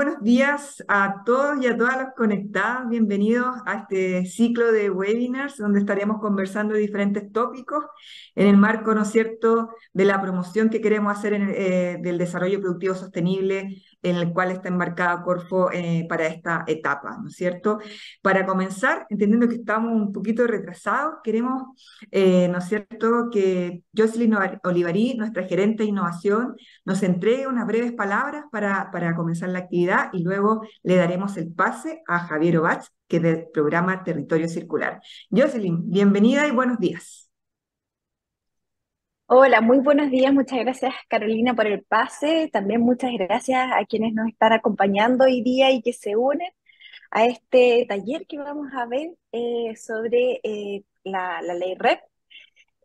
when buenos días a todos y a todas los conectados. Bienvenidos a este ciclo de webinars donde estaremos conversando de diferentes tópicos en el marco, ¿no es cierto?, de la promoción que queremos hacer eh, del desarrollo productivo sostenible en el cual está embarcada Corfo eh, para esta etapa, ¿no es cierto? Para comenzar, entendiendo que estamos un poquito retrasados, queremos, eh, ¿no es cierto?, que Jocelyn Olivarí, nuestra gerente de innovación, nos entregue unas breves palabras para, para comenzar la actividad y luego le daremos el pase a Javier Obach, que es del programa Territorio Circular. Jocelyn, bienvenida y buenos días. Hola, muy buenos días. Muchas gracias Carolina por el pase. También muchas gracias a quienes nos están acompañando hoy día y que se unen a este taller que vamos a ver eh, sobre eh, la, la ley REP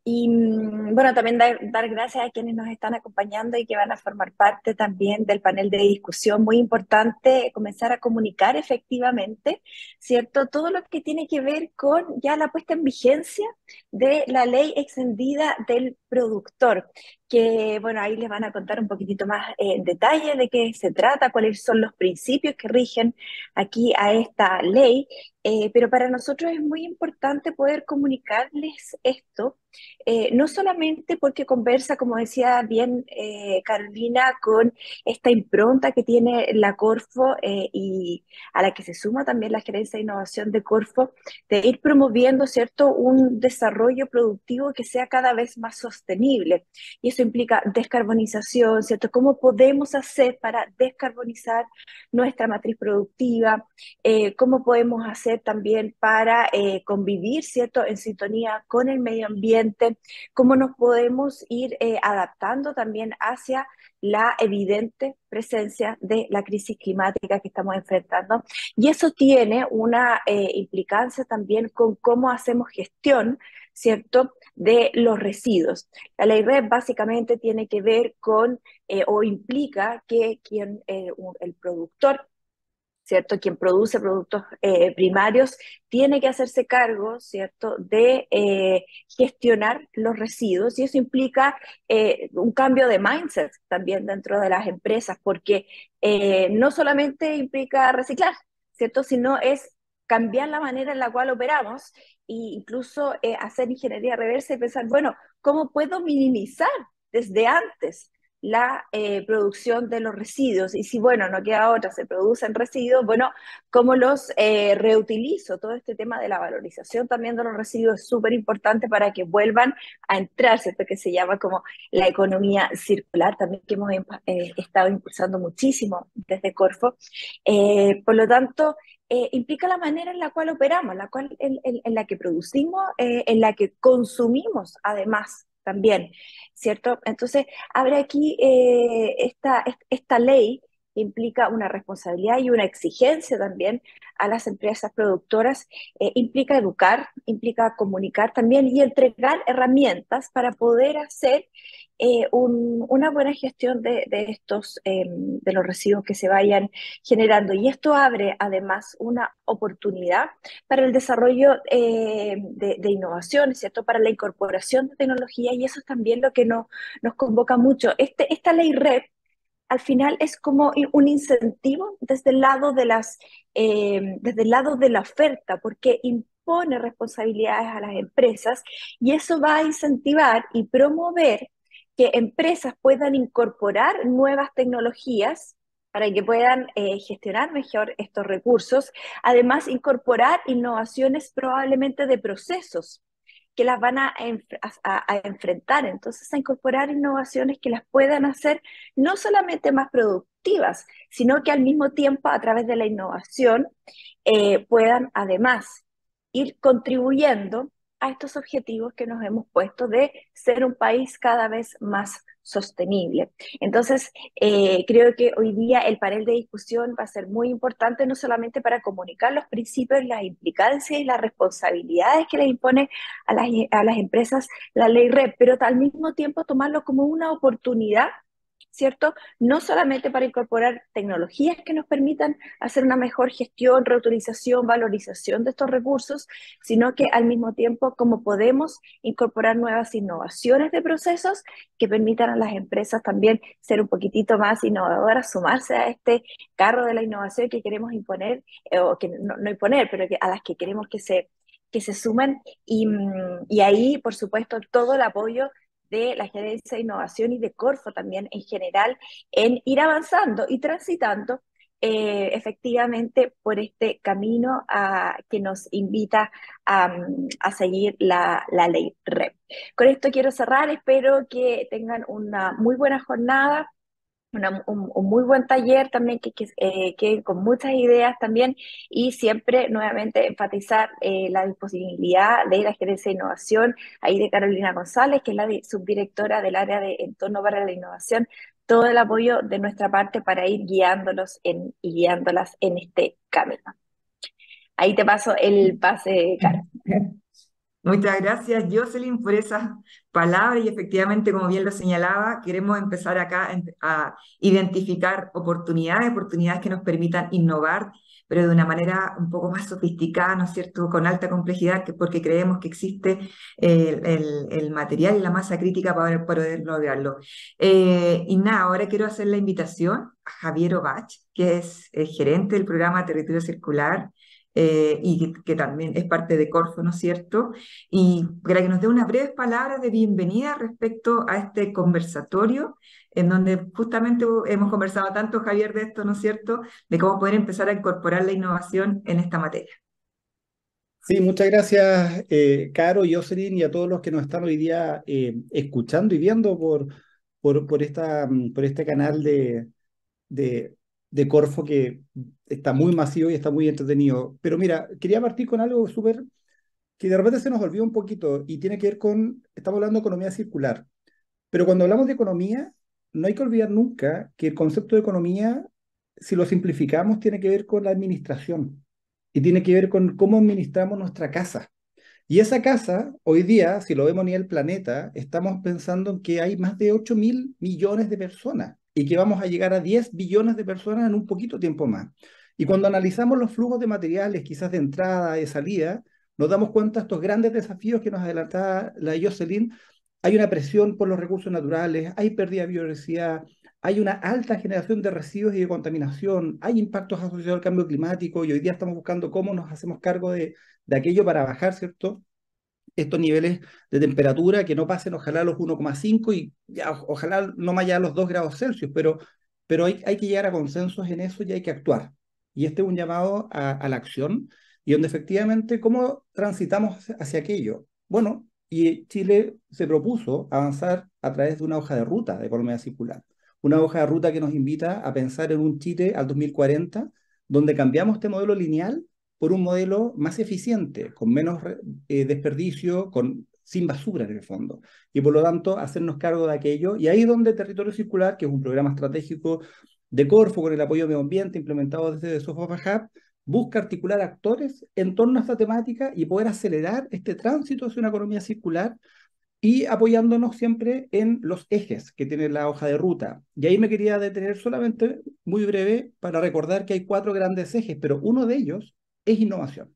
y mm, bueno, también dar, gracias a quienes nos están acompañando y que van a formar parte también del panel de discusión. Muy importante comenzar a comunicar efectivamente, ¿cierto? Todo lo que tiene que ver con ya la puesta en vigencia de la ley extendida del productor, que bueno, ahí les van a contar un poquitito más eh, en detalle de qué se trata, cuáles son los principios que rigen aquí a esta ley, eh, pero para nosotros es muy importante poder comunicarles esto, eh, no solamente porque conversa, como decía bien Carolina, con esta impronta que tiene la Corfo y a la que se suma también la Gerencia de Innovación de Corfo, de ir promoviendo, ¿cierto?, un desarrollo productivo que sea cada vez más sostenible sostenible. Y eso implica descarbonización, ¿cierto? ¿Cómo podemos hacer para descarbonizar nuestra matriz productiva? Eh, ¿Cómo podemos hacer también para eh, convivir, ¿cierto?, en sintonía con el medio ambiente. ¿Cómo nos podemos ir eh, adaptando también hacia la evidente presencia de la crisis climática que estamos enfrentando. Y eso tiene una eh, implicancia también con cómo hacemos gestión, ¿cierto?, de los residuos. La ley RED básicamente tiene que ver con eh, o implica que quien, eh, el productor ¿cierto? Quien produce productos eh, primarios tiene que hacerse cargo, ¿cierto?, de eh, gestionar los residuos y eso implica eh, un cambio de mindset también dentro de las empresas, porque no solamente implica reciclar, ¿cierto?, sino es cambiar la manera en la cual operamos e incluso hacer ingeniería reversa y pensar, bueno, ¿cómo puedo minimizar desde antes la eh, producción de los residuos y si, bueno, no queda otra, se producen residuos, bueno, cómo los eh, reutilizo. Todo este tema de la valorización también de los residuos es súper importante para que vuelvan a entrar, ¿cierto? Que se llama como la economía circular, también que hemos eh, estado impulsando muchísimo desde Corfo. por lo tanto, implica la manera en la cual operamos, la cual, en, la que producimos, en la que consumimos además también, ¿cierto? Entonces, abre aquí eh, esta, esta ley implica una responsabilidad y una exigencia también a las empresas productoras, eh, implica educar, implica comunicar también y entregar herramientas para poder hacer eh, una buena gestión de, estos, em, de los residuos que se vayan generando. Y esto abre además una oportunidad para el desarrollo em, de, innovaciones, ¿cierto? Para la incorporación de tecnología y eso es también lo que nos convoca mucho. Este, esta ley REP al final es como un incentivo desde el lado de, las, eh, desde el lado de la oferta, porque impone responsabilidades a las empresas y eso va a incentivar y promover que empresas puedan incorporar nuevas tecnologías para que puedan eh, gestionar mejor estos recursos, además incorporar innovaciones probablemente de procesos que las van a, enfrentar. Entonces, a incorporar innovaciones que las puedan hacer no solamente más productivas, sino que al mismo tiempo, a través de la innovación, eh, puedan además ir contribuyendo a estos objetivos que nos hemos puesto de ser un país cada vez más sostenible. Entonces, eh, creo que hoy día el panel de discusión va a ser muy importante, no solamente para comunicar los principios, las implicancias y las responsabilidades que le impone a las, a las empresas la ley REP, pero al mismo tiempo tomarlo como una oportunidad ¿cierto? No solamente para incorporar tecnologías que nos permitan hacer una mejor gestión, reutilización, valorización de estos recursos, sino que al mismo tiempo como podemos incorporar nuevas innovaciones de procesos que permitan a las empresas también ser un poquitito más innovadoras, sumarse a este carro de la innovación que queremos imponer, eh, o que no, imponer, pero que, a las que queremos que se que se sumen y mm, ahí, por supuesto, todo el apoyo de la Gerencia de Innovación y de Corfo también en general en ir avanzando y transitando eh, efectivamente por este camino a, que nos invita a, seguir la, la, ley REP. Con esto quiero cerrar, espero que tengan una muy buena jornada un, muy buen taller también que, eh, que, con muchas ideas también y siempre nuevamente enfatizar eh, la disponibilidad de la gerencia de innovación ahí de Carolina González que es la subdirectora del área de entorno para la innovación todo el apoyo de nuestra parte para ir guiándolos en, y guiándolas en este camino ahí te paso el pase Carlos Muchas gracias, Jocelyn, por esas palabras y efectivamente, como bien lo señalaba, queremos empezar acá a identificar oportunidades, oportunidades que nos permitan innovar, pero de una manera un poco más sofisticada, ¿no es cierto?, con alta complejidad, porque creemos que existe el, material y la masa crítica para, poder lograrlo. Eh, y nada, ahora quiero hacer la invitación a Javier Obach, que es el gerente del programa Territorio Circular eh, y que, también es parte de Corfo, ¿no es cierto? Y para que nos dé unas breves palabras de bienvenida respecto a este conversatorio, en donde justamente hemos conversado tanto, Javier, de esto, ¿no es cierto?, de cómo poder empezar a incorporar la innovación en esta materia. Sí, muchas gracias, eh, Caro y Jocelyn y a todos los que nos están hoy día eh, escuchando y viendo por, por, por, esta, por este canal de, de, de Corfo que está muy masivo y está muy entretenido. Pero mira, quería partir con algo súper que de repente se nos olvidó un poquito y tiene que ver con, estamos hablando de economía circular, pero cuando hablamos de economía, no hay que olvidar nunca que el concepto de economía, si lo simplificamos, tiene que ver con la administración y tiene que ver con cómo administramos nuestra casa. Y esa casa, hoy día, si lo vemos ni el planeta, estamos pensando en que hay más de 8 mil millones de personas y que vamos a llegar a 10 billones de personas en un poquito tiempo más. Y cuando analizamos los flujos de materiales, quizás de entrada, de salida, nos damos cuenta de estos grandes desafíos que nos adelantaba la Jocelyn. Hay una presión por los recursos naturales, hay pérdida de biodiversidad, hay una alta generación de residuos y de contaminación, hay impactos asociados al cambio climático y hoy día estamos buscando cómo nos hacemos cargo de, de aquello para bajar, ¿cierto? estos niveles de temperatura que no pasen ojalá los 1,5 y ojalá no más allá los 2 grados Celsius, pero, pero hay, hay, que llegar a consensos en eso y hay que actuar. Y este es un llamado a, la acción y donde efectivamente, ¿cómo transitamos hacia aquello? Bueno, y Chile se propuso avanzar a través de una hoja de ruta de economía circular, una hoja de ruta que nos invita a pensar en un Chile al 2040 donde cambiamos este modelo lineal por un modelo más eficiente, con menos eh, desperdicio, con, sin basura en el fondo. Y por lo tanto, hacernos cargo de aquello. Y ahí es donde Territorio Circular, que es un programa estratégico de Corfo con el apoyo de medio ambiente implementado desde Sofofa Hub, busca articular actores en torno a esta temática y poder acelerar este tránsito hacia una economía circular y apoyándonos siempre en los ejes que tiene la hoja de ruta. Y ahí me quería detener solamente muy breve para recordar que hay cuatro grandes ejes, pero uno de ellos es innovación.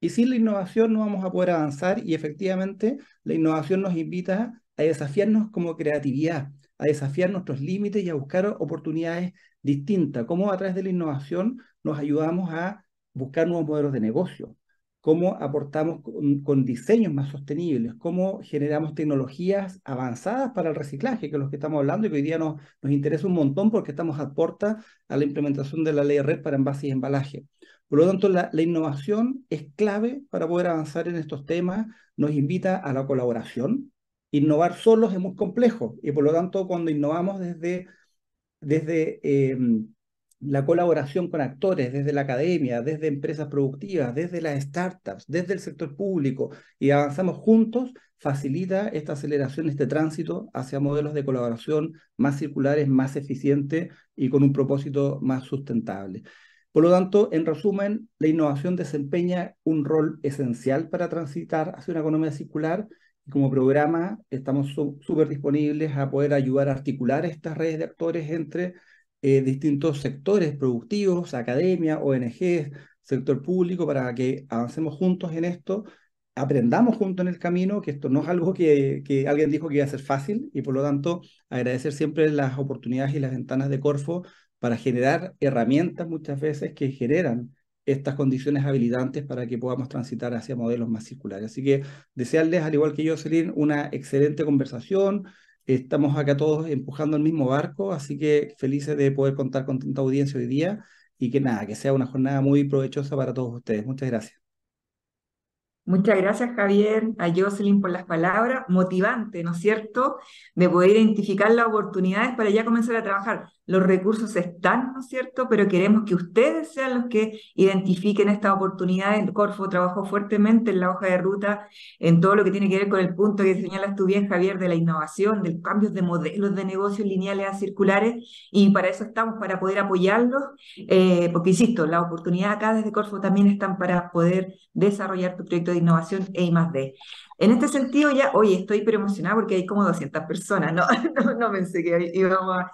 Y sin la innovación no vamos a poder avanzar y efectivamente la innovación nos invita a desafiarnos como creatividad, a desafiar nuestros límites y a buscar oportunidades distintas. Cómo a través de la innovación nos ayudamos a buscar nuevos modelos de negocio, cómo aportamos con, diseños más sostenibles, cómo generamos tecnologías avanzadas para el reciclaje, que es lo que estamos hablando y que hoy día nos, nos interesa un montón porque estamos a a la implementación de la ley red para envases y embalaje. Por lo tanto, la, innovación es clave para poder avanzar en estos temas, nos invita a la colaboración. Innovar solos es muy complejo y por lo tanto cuando innovamos desde, desde em, la colaboración con actores, desde la academia, desde empresas productivas, desde las startups, desde el sector público y avanzamos juntos, facilita esta aceleración, este tránsito hacia modelos de colaboración más circulares, más eficientes y con un propósito más sustentable. Por lo tanto, en resumen, la innovación desempeña un rol esencial para transitar hacia una economía circular y como programa estamos súper disponibles a poder ayudar a articular estas redes de actores entre eh, distintos sectores productivos, academia, ONG, sector público, para que avancemos juntos en esto, aprendamos juntos en el camino, que esto no es algo que, que alguien dijo que iba a ser fácil y por lo tanto agradecer siempre las oportunidades y las ventanas de Corfo para generar herramientas muchas veces que generan estas condiciones habilitantes para que podamos transitar hacia modelos más circulares. Así que desearles, al igual que yo, Celine, una excelente conversación. Estamos acá todos empujando el mismo barco, así que felices de poder contar con tanta audiencia hoy día y que nada, que sea una jornada muy provechosa para todos ustedes. Muchas gracias. Muchas gracias, Javier, a Jocelyn por las palabras. Motivante, ¿no es cierto?, de poder identificar las oportunidades para ya comenzar a trabajar los recursos están, ¿no es cierto? Pero queremos que ustedes sean los que identifiquen oportunidad. El Corfo trabajó fuertemente en la hoja de ruta, en todo lo que tiene que ver con el punto que señalas tú bien, Javier, de la innovación, del cambios de modelos de negocios lineales a circulares, y para eso estamos, para poder apoyarlos, eh, porque insisto, la oportunidad acá desde Corfo también están para poder desarrollar tu proyecto de innovación e I+.D. En este sentido, ya, hoy estoy pero emocionada porque hay como 200 personas, no, no, pensé que íbamos a,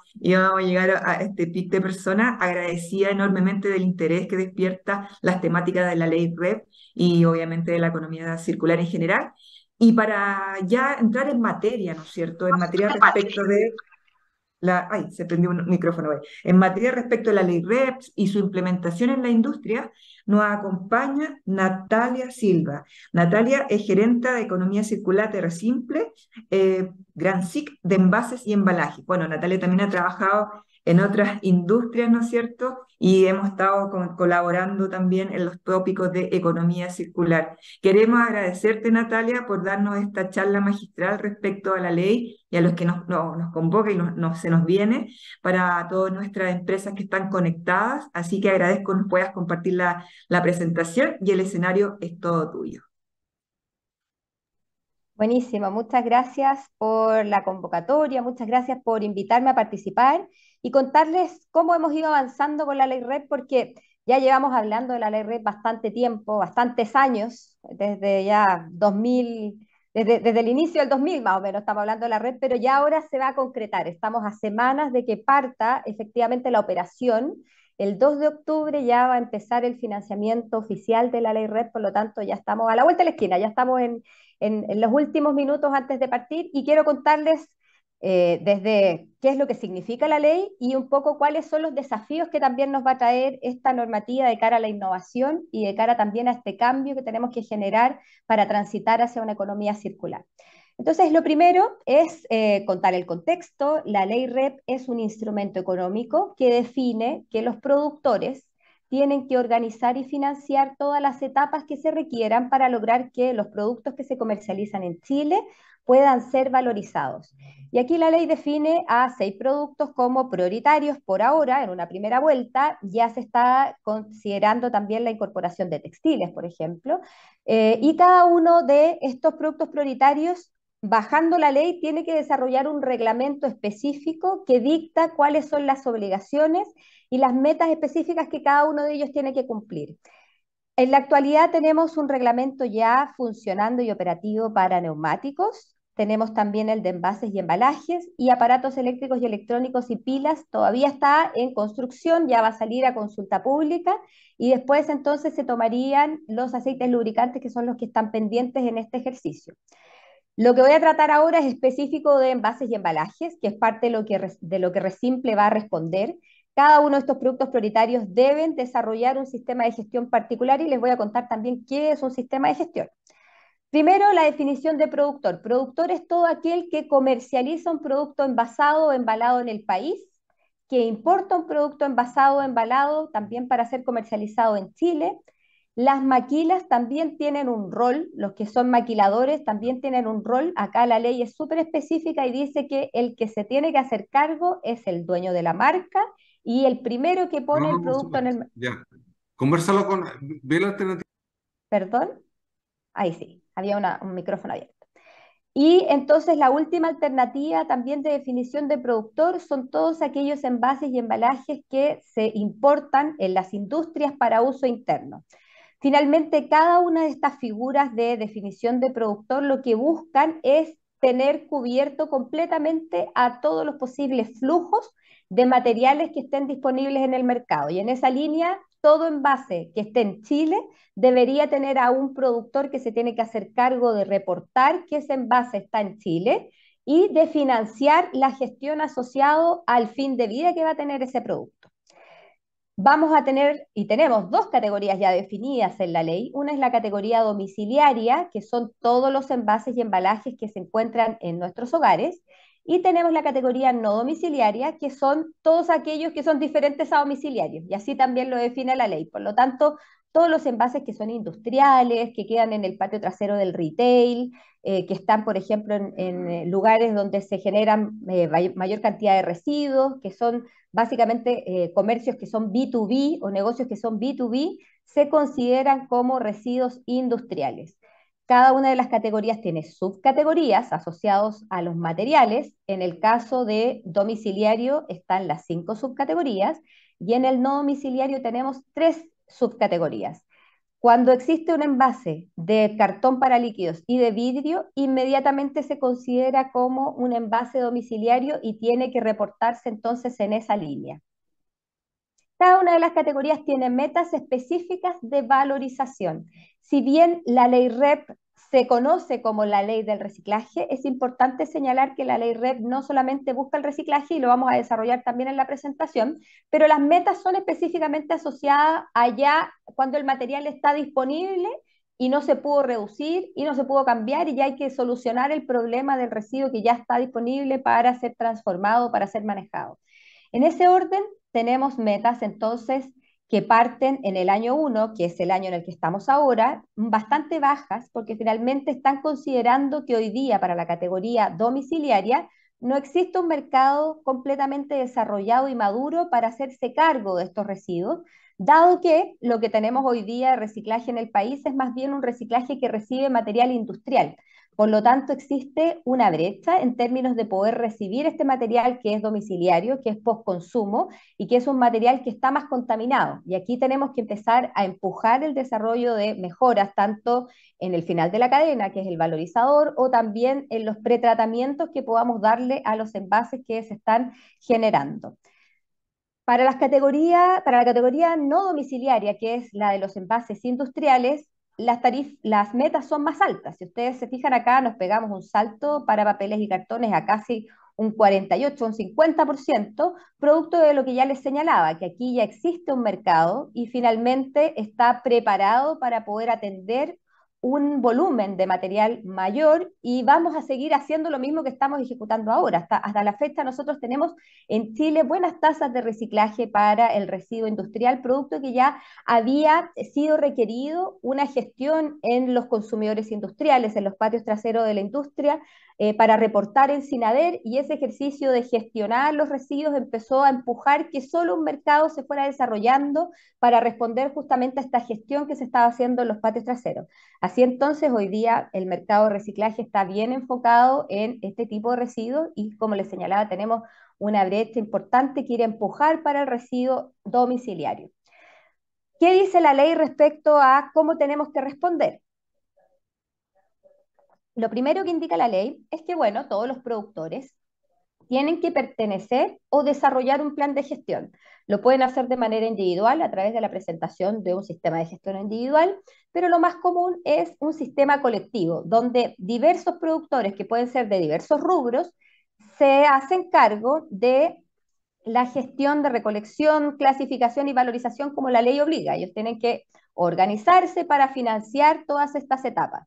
llegar a, este pic de personas, Agradecía enormemente del interés que despierta las temáticas de la ley REP y obviamente de la economía circular en general. Y para ya entrar en materia, ¿no es cierto? En materia respecto de ay, se prendió un micrófono En materia respecto a la ley REPS y su implementación en la industria, nos acompaña Natalia Silva. Natalia es gerente de Economía Circular Terra Simple, eh, Gran SIC de Envases y Embalajes. Bueno, Natalia también ha trabajado en otras industrias, ¿no es cierto? Y hemos estado colaborando también en los tópicos de economía circular. Queremos agradecerte, Natalia, por darnos esta charla magistral respecto a la ley y a los que nos, nos convoca y se nos viene para todas nuestras empresas que están conectadas. Así que agradezco que nos puedas compartir la, la presentación y el escenario es todo tuyo. Buenísimo, muchas gracias por la convocatoria, muchas gracias por invitarme a participar y contarles cómo hemos ido avanzando con la ley red, porque ya llevamos hablando de la ley red bastante tiempo, bastantes años, desde ya 2000, desde, el inicio del 2000 más o menos estamos hablando de la red, pero ya ahora se va a concretar. Estamos a semanas de que parta efectivamente la operación. El 2 de octubre ya va a empezar el financiamiento oficial de la ley red, por lo tanto ya estamos a la vuelta de la esquina, ya estamos en los últimos minutos antes de partir y quiero contarles eh, desde qué es lo que significa la ley y un poco cuáles son los desafíos que también nos va a traer esta normativa de cara a la innovación y de cara también a este cambio que tenemos que generar para transitar hacia una economía circular. Entonces, lo primero es eh, contar el contexto. La ley REP es un instrumento económico que define que los productores tienen que organizar y financiar todas las etapas que se requieran para lograr que los productos que se comercializan en Chile puedan ser valorizados. Y aquí la ley define a seis productos como prioritarios por ahora, en una primera vuelta, ya se está considerando también la incorporación de textiles, por ejemplo, eh, y cada uno de estos productos prioritarios, bajando la ley, tiene que desarrollar un reglamento específico que dicta cuáles son las obligaciones y las metas específicas que cada uno de ellos tiene que cumplir. En la actualidad tenemos un reglamento ya funcionando y operativo para neumáticos, tenemos también el de envases y embalajes y aparatos eléctricos y electrónicos y pilas, todavía está en construcción, ya va a salir a consulta pública y después entonces se tomarían los aceites lubricantes que son los que están pendientes en este ejercicio. Lo que voy a tratar ahora es específico de envases y embalajes, que es parte de lo que, de lo que Resimple va a responder. Cada uno de estos productos prioritarios deben desarrollar un sistema de gestión particular y les voy a contar también qué es un sistema de gestión. Primero, la definición de productor. Productor es todo aquel que comercializa un producto envasado o embalado en el país, que importa un producto envasado o embalado también para ser comercializado en Chile. Las maquilas también tienen un rol, los que son maquiladores también tienen un rol. Acá la ley es súper específica y dice que el que se tiene que hacer cargo es el dueño de la marca y el primero que pone el producto en el... Ya, conversalo con... Ve ¿Perdón? Ahí sí había un micrófono abierto. Y entonces la última alternativa también de definición de productor son todos aquellos envases y embalajes que se importan en las industrias para uso interno. Finalmente, cada una de estas figuras de definición de productor lo que buscan es tener cubierto completamente a todos los posibles flujos de materiales que estén disponibles en el mercado. Y en esa línea todo envase que esté en Chile debería tener a un productor que se tiene que hacer cargo de reportar que ese envase está en Chile y de financiar la gestión asociada al fin de vida que va a tener ese producto. Vamos a tener, y tenemos dos categorías ya definidas en la ley. Una es la categoría domiciliaria, que son todos los envases y embalajes que se encuentran en nuestros hogares, y tenemos la categoría no domiciliaria, que son todos aquellos que son diferentes a domiciliarios, y así también lo define la ley. Por lo tanto, todos los envases que son industriales, que quedan en el patio trasero del retail, eh, que están, por ejemplo, en, eh, lugares donde se generan eh, mayor cantidad de residuos, que son básicamente comercios que son B2B o negocios que son B2B, se consideran como residuos industriales. Cada una de las categorías tiene subcategorías asociados a los materiales. En el caso de domiciliario están las cinco subcategorías y en el no domiciliario tenemos tres subcategorías. Cuando existe un envase de cartón para líquidos y de vidrio, inmediatamente se considera como un envase domiciliario y tiene que reportarse entonces en esa línea. Cada una de las categorías tiene metas específicas de valorización. Si bien la ley REP se conoce como la ley del reciclaje, es importante señalar que la ley REP no solamente busca el reciclaje, y lo vamos a desarrollar también en la presentación, pero las metas son específicamente asociadas allá cuando el material está disponible y no se pudo reducir y no se pudo cambiar y ya hay que solucionar el problema del residuo que ya está disponible para ser transformado, para ser manejado. En ese orden tenemos metas entonces que parten en el año 1, que es el año en el que estamos ahora, bastante bajas, porque finalmente están considerando que hoy día para la categoría domiciliaria no existe un mercado completamente desarrollado y maduro para hacerse cargo de estos residuos, dado que lo que tenemos hoy día de reciclaje en el país es más bien un reciclaje que recibe material industrial. Por lo tanto, existe una brecha en términos de poder recibir este material que es domiciliario, que es post-consumo y que es un material que está más contaminado. Y aquí tenemos que empezar a empujar el desarrollo de mejoras, tanto en el final de la cadena, que es el valorizador, o también en los pretratamientos que podamos darle a los envases que se están generando. Para, las categorías, para la categoría no domiciliaria, que es la de los envases industriales, las, las metas son más altas. Si ustedes se fijan acá, nos pegamos un salto para papeles y cartones a casi un 48, un 50%, producto de lo que ya les señalaba, que aquí ya existe un mercado y finalmente está preparado para poder atender un volumen de material mayor y vamos a seguir haciendo lo mismo que estamos ejecutando ahora. Hasta, hasta la fecha nosotros tenemos en Chile buenas tasas de reciclaje para el residuo industrial, producto que ya había sido requerido una gestión en los consumidores industriales, en los patios traseros de la industria, eh, para reportar en SINADER y ese ejercicio de gestionar los residuos empezó a empujar que solo un mercado se fuera desarrollando para responder justamente a esta gestión que se estaba haciendo en los patios traseros. Así entonces, hoy día el mercado de reciclaje está bien enfocado en este tipo de residuos y, como les señalaba, tenemos una brecha importante que ir a empujar para el residuo domiciliario. ¿Qué dice la ley respecto a cómo tenemos que responder? Lo primero que indica la ley es que, bueno, todos los productores tienen que pertenecer o desarrollar un plan de gestión. Lo pueden hacer de manera individual a través de la presentación de un sistema de gestión individual, pero lo más común es un sistema colectivo, donde diversos productores que pueden ser de diversos rubros se hacen cargo de la gestión de recolección, clasificación y valorización como la ley obliga. Ellos tienen que organizarse para financiar todas estas etapas.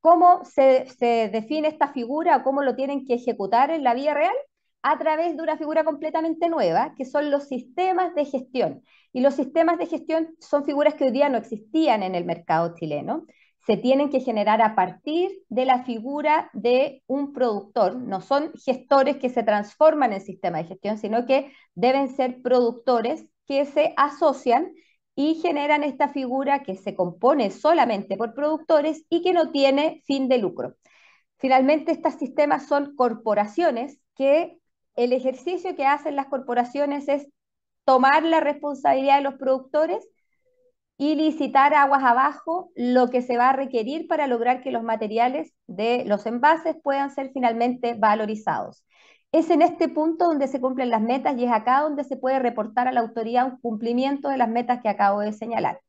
¿Cómo se, define esta figura? ¿Cómo lo tienen que ejecutar en la vía real? a través de una figura completamente nueva, que son los sistemas de gestión. Y los sistemas de gestión son figuras que hoy día no existían en el mercado chileno. Se tienen que generar a partir de la figura de un productor. No son gestores que se transforman en sistema de gestión, sino que deben ser productores que se asocian y generan esta figura que se compone solamente por productores y que no tiene fin de lucro. Finalmente, estos sistemas son corporaciones que el ejercicio que hacen las corporaciones es tomar la responsabilidad de los productores y licitar aguas abajo lo que se va a requerir para lograr que los materiales de los envases puedan ser finalmente valorizados. Es en este punto donde se cumplen las metas y es acá donde se puede reportar a la autoridad un cumplimiento de las metas que acabo de señalar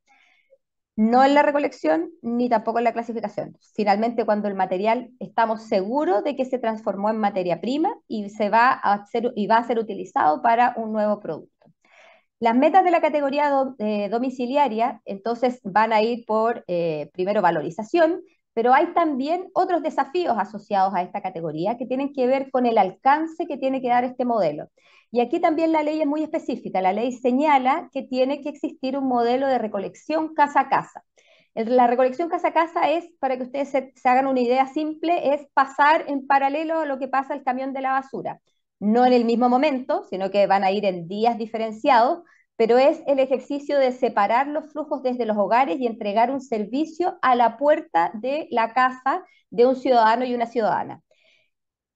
no en la recolección ni tampoco en la clasificación. Finalmente, cuando el material estamos seguros de que se transformó en materia prima y, se va a ser, y va a ser utilizado para un nuevo producto. Las metas de la categoría eh, domiciliaria, entonces, van a ir por, eh, primero, valorización, pero hay también otros desafíos asociados a esta categoría que tienen que ver con el alcance que tiene que dar este modelo. Y aquí también la ley es muy específica. La ley señala que tiene que existir un modelo de recolección casa a casa. La recolección casa a casa es, para que ustedes se, hagan una idea simple, es pasar en paralelo a lo que pasa el camión de la basura. No en el mismo momento, sino que van a ir en días diferenciados, pero es el ejercicio de separar los flujos desde los hogares y entregar un servicio a la puerta de la casa de un ciudadano y una ciudadana.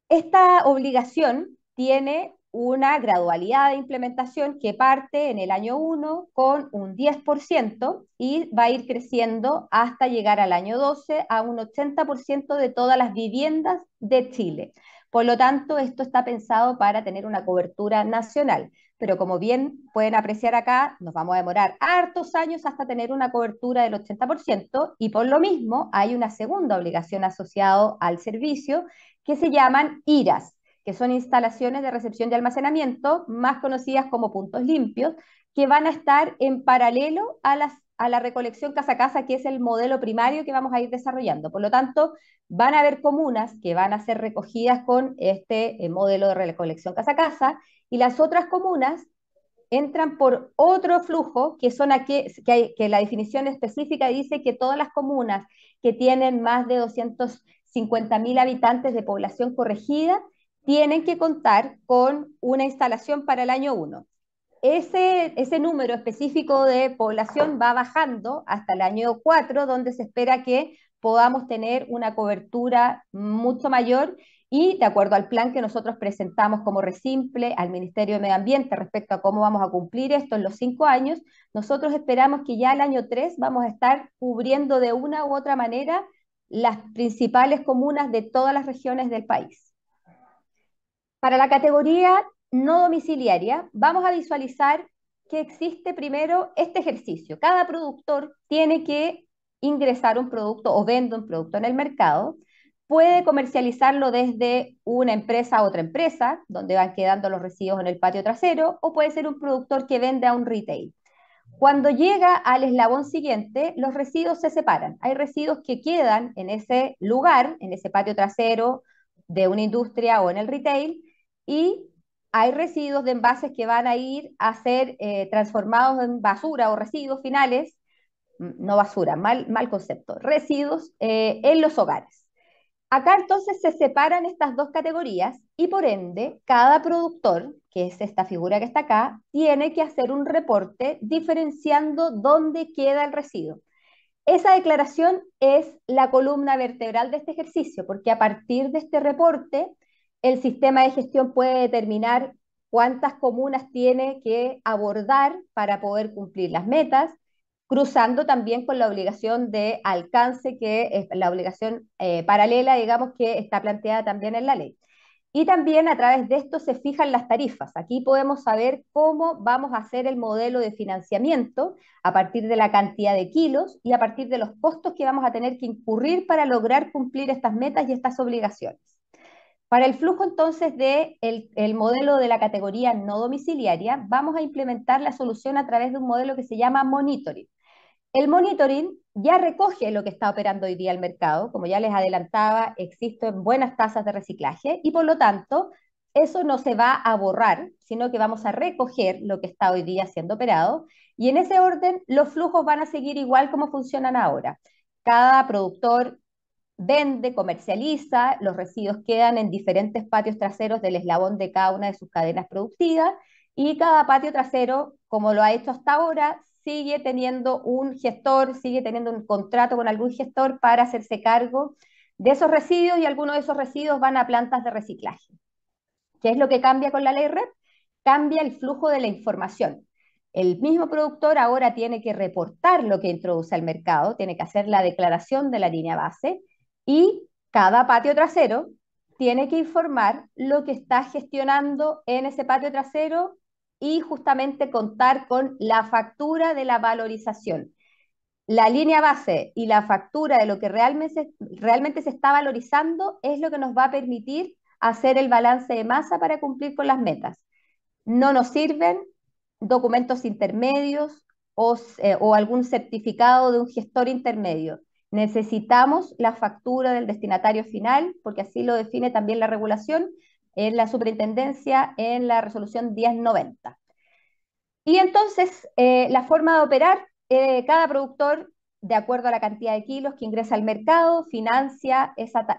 Esta obligación tiene una gradualidad de implementación que parte en el año 1 con un 10% y va a ir creciendo hasta llegar al año 12 a un 80% de todas las viviendas de Chile. Por lo tanto, esto está pensado para tener una cobertura nacional, pero como bien pueden apreciar acá, nos vamos a demorar hartos años hasta tener una cobertura del 80% y por lo mismo hay una segunda obligación asociada al servicio que se llaman IRAS que son instalaciones de recepción y almacenamiento, más conocidas como puntos limpios, que van a estar en paralelo a, las, a la recolección casa a casa, que es el modelo primario que vamos a ir desarrollando. Por lo tanto, van a haber comunas que van a ser recogidas con este eh, modelo de recolección casa a casa, y las otras comunas entran por otro flujo, que son aquí, que, que la definición específica dice que todas las comunas que tienen más de 250.000 habitantes de población corregida tienen que contar con una instalación para el año 1. Ese, ese número específico de población va bajando hasta el año 4, donde se espera que podamos tener una cobertura mucho mayor y de acuerdo al plan que nosotros presentamos como Resimple al Ministerio de Medio Ambiente respecto a cómo vamos a cumplir esto en los cinco años, nosotros esperamos que ya el año 3 vamos a estar cubriendo de una u otra manera las principales comunas de todas las regiones del país. Para la categoría no domiciliaria, vamos a visualizar que existe primero este ejercicio. Cada productor tiene que ingresar un producto o vender un producto en el mercado. Puede comercializarlo desde una empresa a otra empresa, donde van quedando los residuos en el patio trasero, o puede ser un productor que vende a un retail. Cuando llega al eslabón siguiente, los residuos se separan. Hay residuos que quedan en ese lugar, en ese patio trasero de una industria o en el retail, y hay residuos de envases que van a ir a ser eh, transformados en basura o residuos finales, mm, no basura, mal, mal concepto, residuos eh, en los hogares. Acá entonces se separan estas dos categorías y por ende cada productor, que es esta figura que está acá, tiene que hacer un reporte diferenciando dónde queda el residuo. Esa declaración es la columna vertebral de este ejercicio, porque a partir de este reporte el sistema de gestión puede determinar cuántas comunas tiene que abordar para poder cumplir las metas, cruzando también con la obligación de alcance, que es la obligación eh, paralela, digamos, que está planteada también en la ley. Y también a través de esto se fijan las tarifas. Aquí podemos saber cómo vamos a hacer el modelo de financiamiento a partir de la cantidad de kilos y a partir de los costos que vamos a tener que incurrir para lograr cumplir estas metas y estas obligaciones. Para el flujo entonces del de modelo de la categoría no domiciliaria, vamos a implementar la solución a través de un modelo que se llama monitoring. El monitoring ya recoge lo que está operando hoy día el mercado, como ya les adelantaba, existen buenas tasas de reciclaje y por lo tanto eso no se va a borrar, sino que vamos a recoger lo que está hoy día siendo operado y en ese orden los flujos van a seguir igual como funcionan ahora. Cada productor vende, comercializa, los residuos quedan en diferentes patios traseros del eslabón de cada una de sus cadenas productivas y cada patio trasero, como lo ha hecho hasta ahora, sigue teniendo un gestor, sigue teniendo un contrato con algún gestor para hacerse cargo de esos residuos y algunos de esos residuos van a plantas de reciclaje. ¿Qué es lo que cambia con la ley REP? Cambia el flujo de la información. El mismo productor ahora tiene que reportar lo que introduce al mercado, tiene que hacer la declaración de la línea base y cada patio trasero tiene que informar lo que está gestionando en ese patio trasero y justamente contar con la factura de la valorización. La línea base y la factura de lo que realmente, se está valorizando es lo que nos va a permitir hacer el balance de masa para cumplir con las metas. No nos sirven documentos intermedios o eh, algún certificado de un gestor intermedio. Necesitamos la factura del destinatario final, porque así lo define también la regulación en la superintendencia en la resolución 1090. Y entonces, eh, la forma de operar, eh, cada productor, de acuerdo a la cantidad de kilos que ingresa al mercado, financia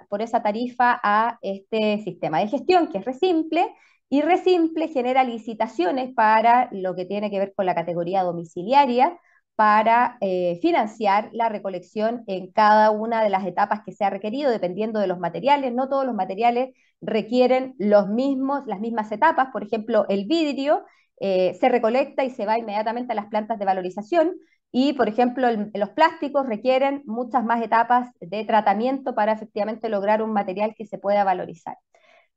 por esa tarifa a este sistema de gestión, que es Resimple, y Resimple genera licitaciones para lo que tiene que ver con la categoría domiciliaria, para eh, financiar la recolección en cada una de las etapas que se ha requerido, dependiendo de los materiales. No todos los materiales requieren los mismos, las mismas etapas. Por ejemplo, el vidrio eh, se recolecta y se va inmediatamente a las plantas de valorización. Y, por ejemplo, los plásticos requieren muchas más etapas de tratamiento para efectivamente lograr un material que se pueda valorizar.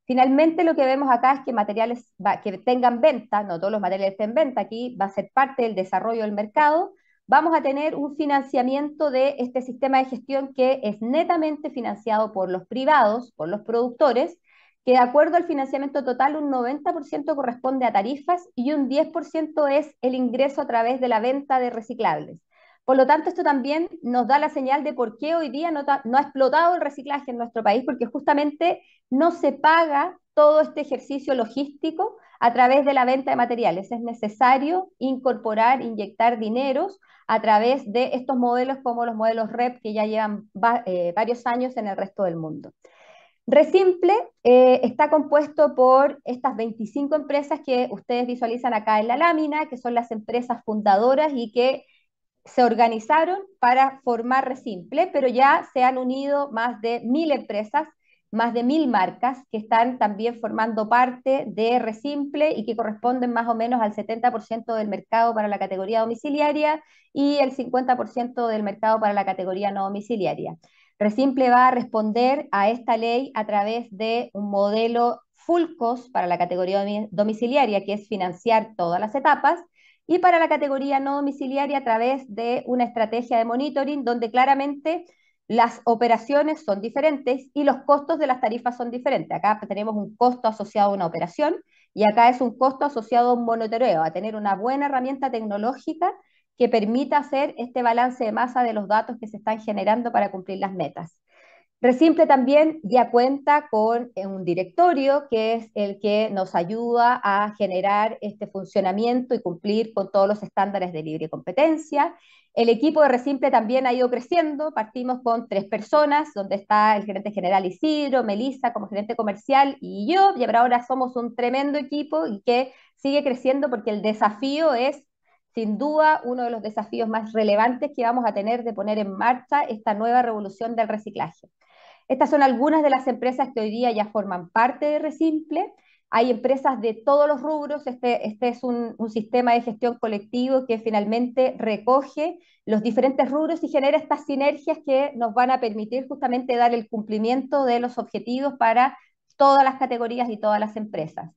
Finalmente, lo que vemos acá es que materiales que tengan venta, no todos los materiales estén en venta, aquí va a ser parte del desarrollo del mercado, vamos a tener un financiamiento de este sistema de gestión que es netamente financiado por los privados, por los productores, que de acuerdo al financiamiento total un 90% corresponde a tarifas y un 10% es el ingreso a través de la venta de reciclables. Por lo tanto, esto también nos da la señal de por qué hoy día no, ha explotado el reciclaje en nuestro país, porque justamente no se paga todo este ejercicio logístico a través de la venta de materiales. Es necesario incorporar, inyectar dineros a través de estos modelos como los modelos REP que ya llevan eh, varios años en el resto del mundo. Resimple eh, está compuesto por estas 25 empresas que ustedes visualizan acá en la lámina, que son las empresas fundadoras y que se organizaron para formar Resimple, pero ya se han unido más de mil empresas más de mil marcas que están también formando parte de Resimple y que corresponden más o menos al 70% del mercado para la categoría domiciliaria y el 50% del mercado para la categoría no domiciliaria. Resimple va a responder a esta ley a través de un modelo full cost para la categoría domiciliaria, que es financiar todas las etapas, y para la categoría no domiciliaria a través de una estrategia de monitoring donde claramente las operaciones son diferentes y los costos de las tarifas son diferentes. Acá tenemos un costo asociado a una operación y acá es un costo asociado a un monitoreo, a tener una buena herramienta tecnológica que permita hacer este balance de masa de los datos que se están generando para cumplir las metas. Resimple también ya cuenta con eh, un directorio que es el que nos ayuda a generar este funcionamiento y cumplir con todos los estándares de libre competencia. El equipo de Resimple también ha ido creciendo, partimos con tres personas, donde está el gerente general Isidro, Melissa como gerente comercial y yo, y ahora somos un tremendo equipo y que sigue creciendo porque el desafío es sin duda uno de los desafíos más relevantes que vamos a tener de poner en marcha esta nueva revolución del reciclaje. Estas son algunas de las empresas que hoy día ya forman parte de Resimple. Hay empresas de todos los rubros. Este, este es un, sistema de gestión colectivo que finalmente recoge los diferentes rubros y genera estas sinergias que nos van a permitir justamente dar el cumplimiento de los objetivos para todas las categorías y todas las empresas.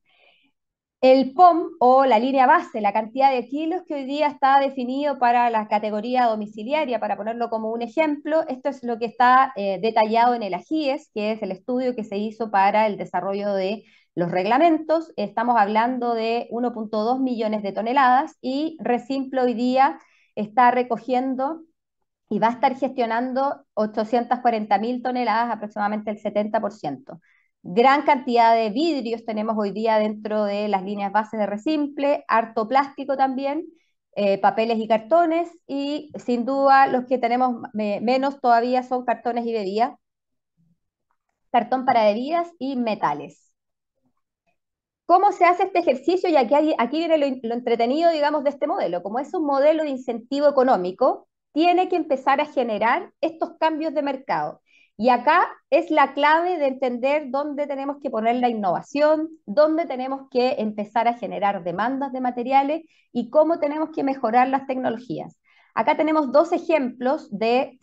El POM o la línea base, la cantidad de kilos que hoy día está definido para la categoría domiciliaria, para ponerlo como un ejemplo, esto es lo que está eh, detallado en el AGIES, que es el estudio que se hizo para el desarrollo de los reglamentos. Estamos hablando de 1.2 millones de toneladas y Resimple hoy día está recogiendo y va a estar gestionando 840 mil toneladas, aproximadamente el 70%. Gran cantidad de vidrios tenemos hoy día dentro de las líneas bases de resimple, harto plástico también, eh, papeles y cartones, y sin duda los que tenemos menos todavía son cartones y bebidas, cartón para bebidas y metales. ¿Cómo se hace este ejercicio? Y aquí, aquí viene lo entretenido, digamos, de este modelo. Como es un modelo de incentivo económico, tiene que empezar a generar estos cambios de mercado. Y acá es la clave de entender dónde tenemos que poner la innovación, dónde tenemos que empezar a generar demandas de materiales y cómo tenemos que mejorar las tecnologías. Acá tenemos dos ejemplos de,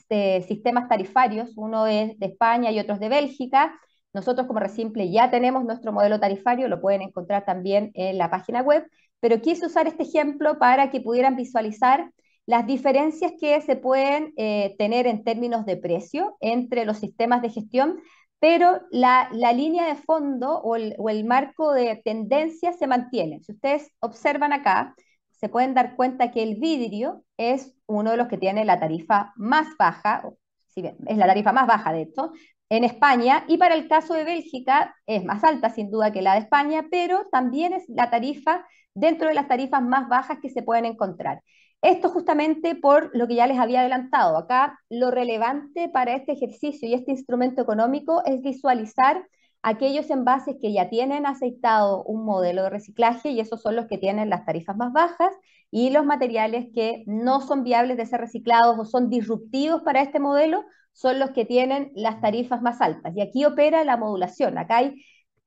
sistemas tarifarios, uno es de España y otro es de Bélgica. Nosotros como Resimple ya tenemos nuestro modelo tarifario, lo pueden encontrar también en la página web, pero quise usar este ejemplo para que pudieran visualizar las diferencias que se pueden eh, tener en términos de precio entre los sistemas de gestión, pero la, la línea de fondo o el, marco de tendencia se mantiene. Si ustedes observan acá, se pueden dar cuenta que el vidrio es uno de los que tiene la tarifa más baja, si es la tarifa más baja de esto, en España, y para el caso de Bélgica es más alta sin duda que la de España, pero también es la tarifa dentro de las tarifas más bajas que se pueden encontrar. Esto justamente por lo que ya les había adelantado. Acá lo relevante para este ejercicio y este instrumento económico es visualizar aquellos envases que ya tienen aceitado un modelo de reciclaje y esos son los que tienen las tarifas más bajas y los materiales que no son viables de ser reciclados o son disruptivos para este modelo son los que tienen las tarifas más altas. Y aquí opera la modulación. Acá hay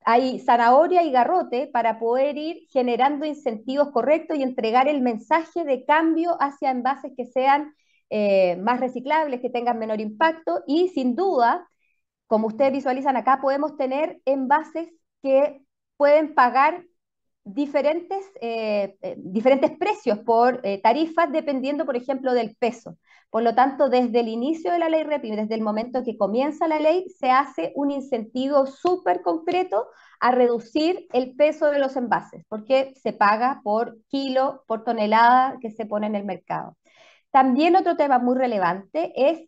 hay zanahoria y garrote para poder ir generando incentivos correctos y entregar el mensaje de cambio hacia envases que sean eh, más reciclables, que tengan menor impacto y sin duda, como ustedes visualizan acá, podemos tener envases que pueden pagar diferentes, eh, eh, diferentes precios por eh, tarifas dependiendo, por ejemplo, del peso. Por lo tanto, desde el inicio de la ley REPI, desde el momento que comienza la ley, se hace un incentivo súper concreto a reducir el peso de los envases, porque se paga por kilo, por tonelada que se pone en el mercado. También otro tema muy relevante es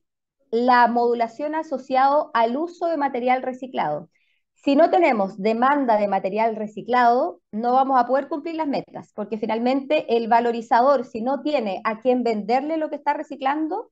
la modulación asociado al uso de material reciclado. Si no tenemos demanda de material reciclado, no vamos a poder cumplir las metas, porque finalmente el valorizador, si no tiene a quien venderle lo que está reciclando,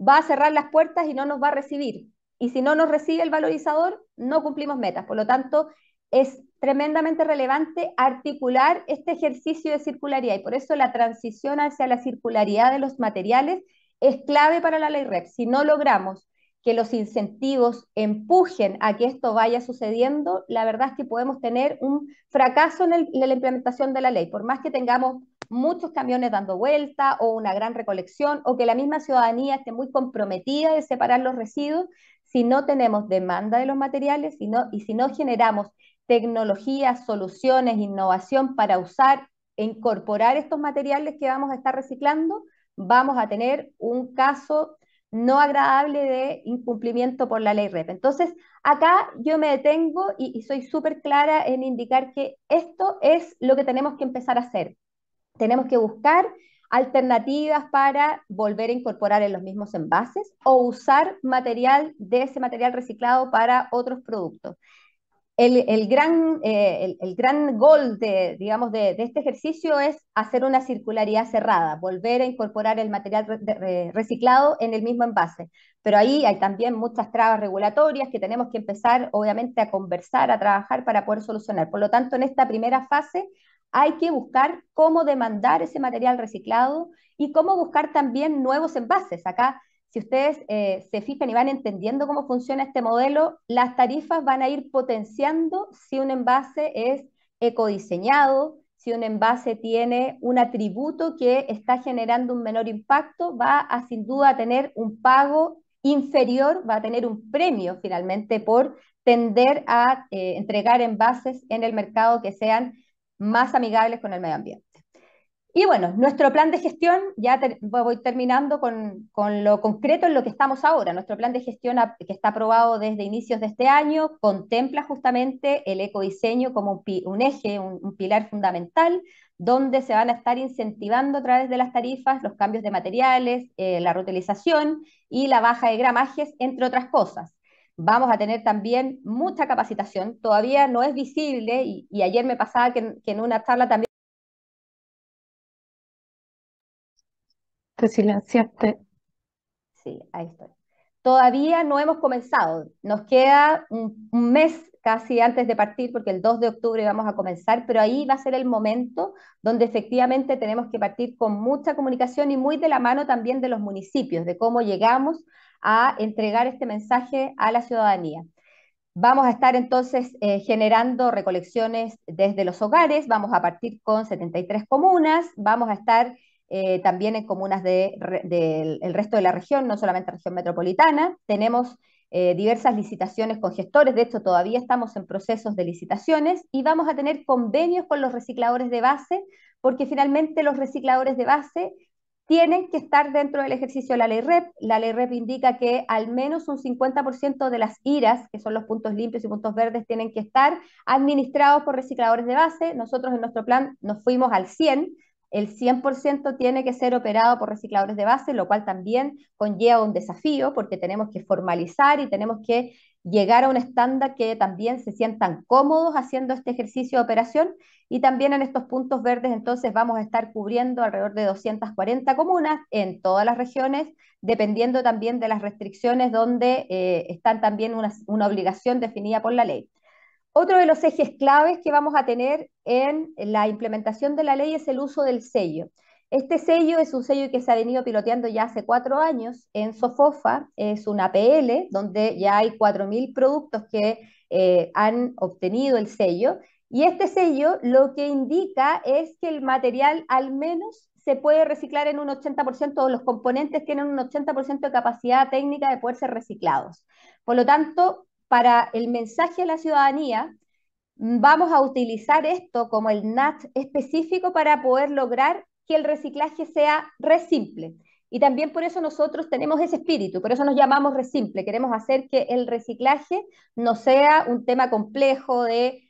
va a cerrar las puertas y no nos va a recibir. Y si no nos recibe el valorizador, no cumplimos metas. Por lo tanto, es tremendamente relevante articular este ejercicio de circularidad y por eso la transición hacia la circularidad de los materiales es clave para la ley REP. Si no logramos que los incentivos empujen a que esto vaya sucediendo, la verdad es que podemos tener un fracaso en, la implementación de la ley, por más que tengamos muchos camiones dando vuelta o una gran recolección o que la misma ciudadanía esté muy comprometida de separar los residuos, si no tenemos demanda de los materiales y, y si no generamos tecnologías, soluciones, innovación para usar e incorporar estos materiales que vamos a estar reciclando, vamos a tener un caso no agradable de incumplimiento por la ley REP. Entonces, acá yo me detengo y, soy súper clara en indicar que esto es lo que tenemos que empezar a hacer. Tenemos que buscar alternativas para volver a incorporar en los mismos envases o usar material de ese material reciclado para otros productos el, gran, eh, el, gran gol de, digamos, de, este ejercicio es hacer una circularidad cerrada, volver a incorporar el material reciclado en el mismo envase. Pero ahí hay también muchas trabas regulatorias que tenemos que empezar, obviamente, a conversar, a trabajar para poder solucionar. Por lo tanto, en esta primera fase hay que buscar cómo demandar ese material reciclado y cómo buscar también nuevos envases. Acá si ustedes eh, se fijan y van entendiendo cómo funciona este modelo, las tarifas van a ir potenciando si un envase es ecodiseñado, si un envase tiene un atributo que está generando un menor impacto, va a sin duda a tener un pago inferior, va a tener un premio finalmente por tender a eh, entregar envases en el mercado que sean más amigables con el medio ambiente. Y bueno, nuestro plan de gestión, ya voy terminando con, lo concreto en lo que estamos ahora. Nuestro plan de gestión que está aprobado desde inicios de este año contempla justamente el ecodiseño como un, eje, un, pilar fundamental, donde se van a estar incentivando a través de las tarifas los cambios de materiales, eh, la reutilización y la baja de gramajes, entre otras cosas. Vamos a tener también mucha capacitación, todavía no es visible y, ayer me pasaba que, que en una charla también... Te silenciaste. Sí, ahí estoy. Todavía no hemos comenzado. Nos queda un, mes casi antes de partir, porque el 2 de octubre vamos a comenzar, pero ahí va a ser el momento donde efectivamente tenemos que partir con mucha comunicación y muy de la mano también de los municipios, de cómo llegamos a entregar este mensaje a la ciudadanía. Vamos a estar entonces eh, generando recolecciones desde los hogares, vamos a partir con 73 comunas, vamos a estar eh, también en comunas del resto de la región, no solamente región metropolitana. Tenemos eh, diversas licitaciones con gestores, de hecho todavía estamos en procesos de licitaciones y vamos a tener convenios con los recicladores de base, porque finalmente los recicladores de base tienen que estar dentro del ejercicio de la ley REP. La ley REP indica que al menos un 50% de las IRAS, que son los puntos limpios y puntos verdes, tienen que estar administrados por recicladores de base. Nosotros en nuestro plan nos fuimos al 100, el 100% tiene que ser operado por recicladores de base, lo cual también conlleva un desafío porque tenemos que formalizar y tenemos que llegar a un estándar que también se sientan cómodos haciendo este ejercicio de operación y también en estos puntos verdes entonces vamos a estar cubriendo alrededor de 240 comunas en todas las regiones, dependiendo también de las restricciones donde eh, están también una obligación definida por la ley. Otro de los ejes claves que vamos a tener en la implementación de la ley es el uso del sello. Este sello es un sello que se ha venido piloteando ya hace cuatro años en Sofofa, es una APL donde ya hay 4.000 productos que eh, han obtenido el sello y este sello lo que indica es que el material al menos se puede reciclar en un 80% o los componentes tienen un 80% de capacidad técnica de poder ser reciclados. Por lo tanto, para el mensaje a la ciudadanía, vamos a utilizar esto como el NAT específico para poder lograr que el reciclaje sea resimple. Y también por eso nosotros tenemos ese espíritu, por eso nos llamamos resimple. Queremos hacer que el reciclaje no sea un tema complejo de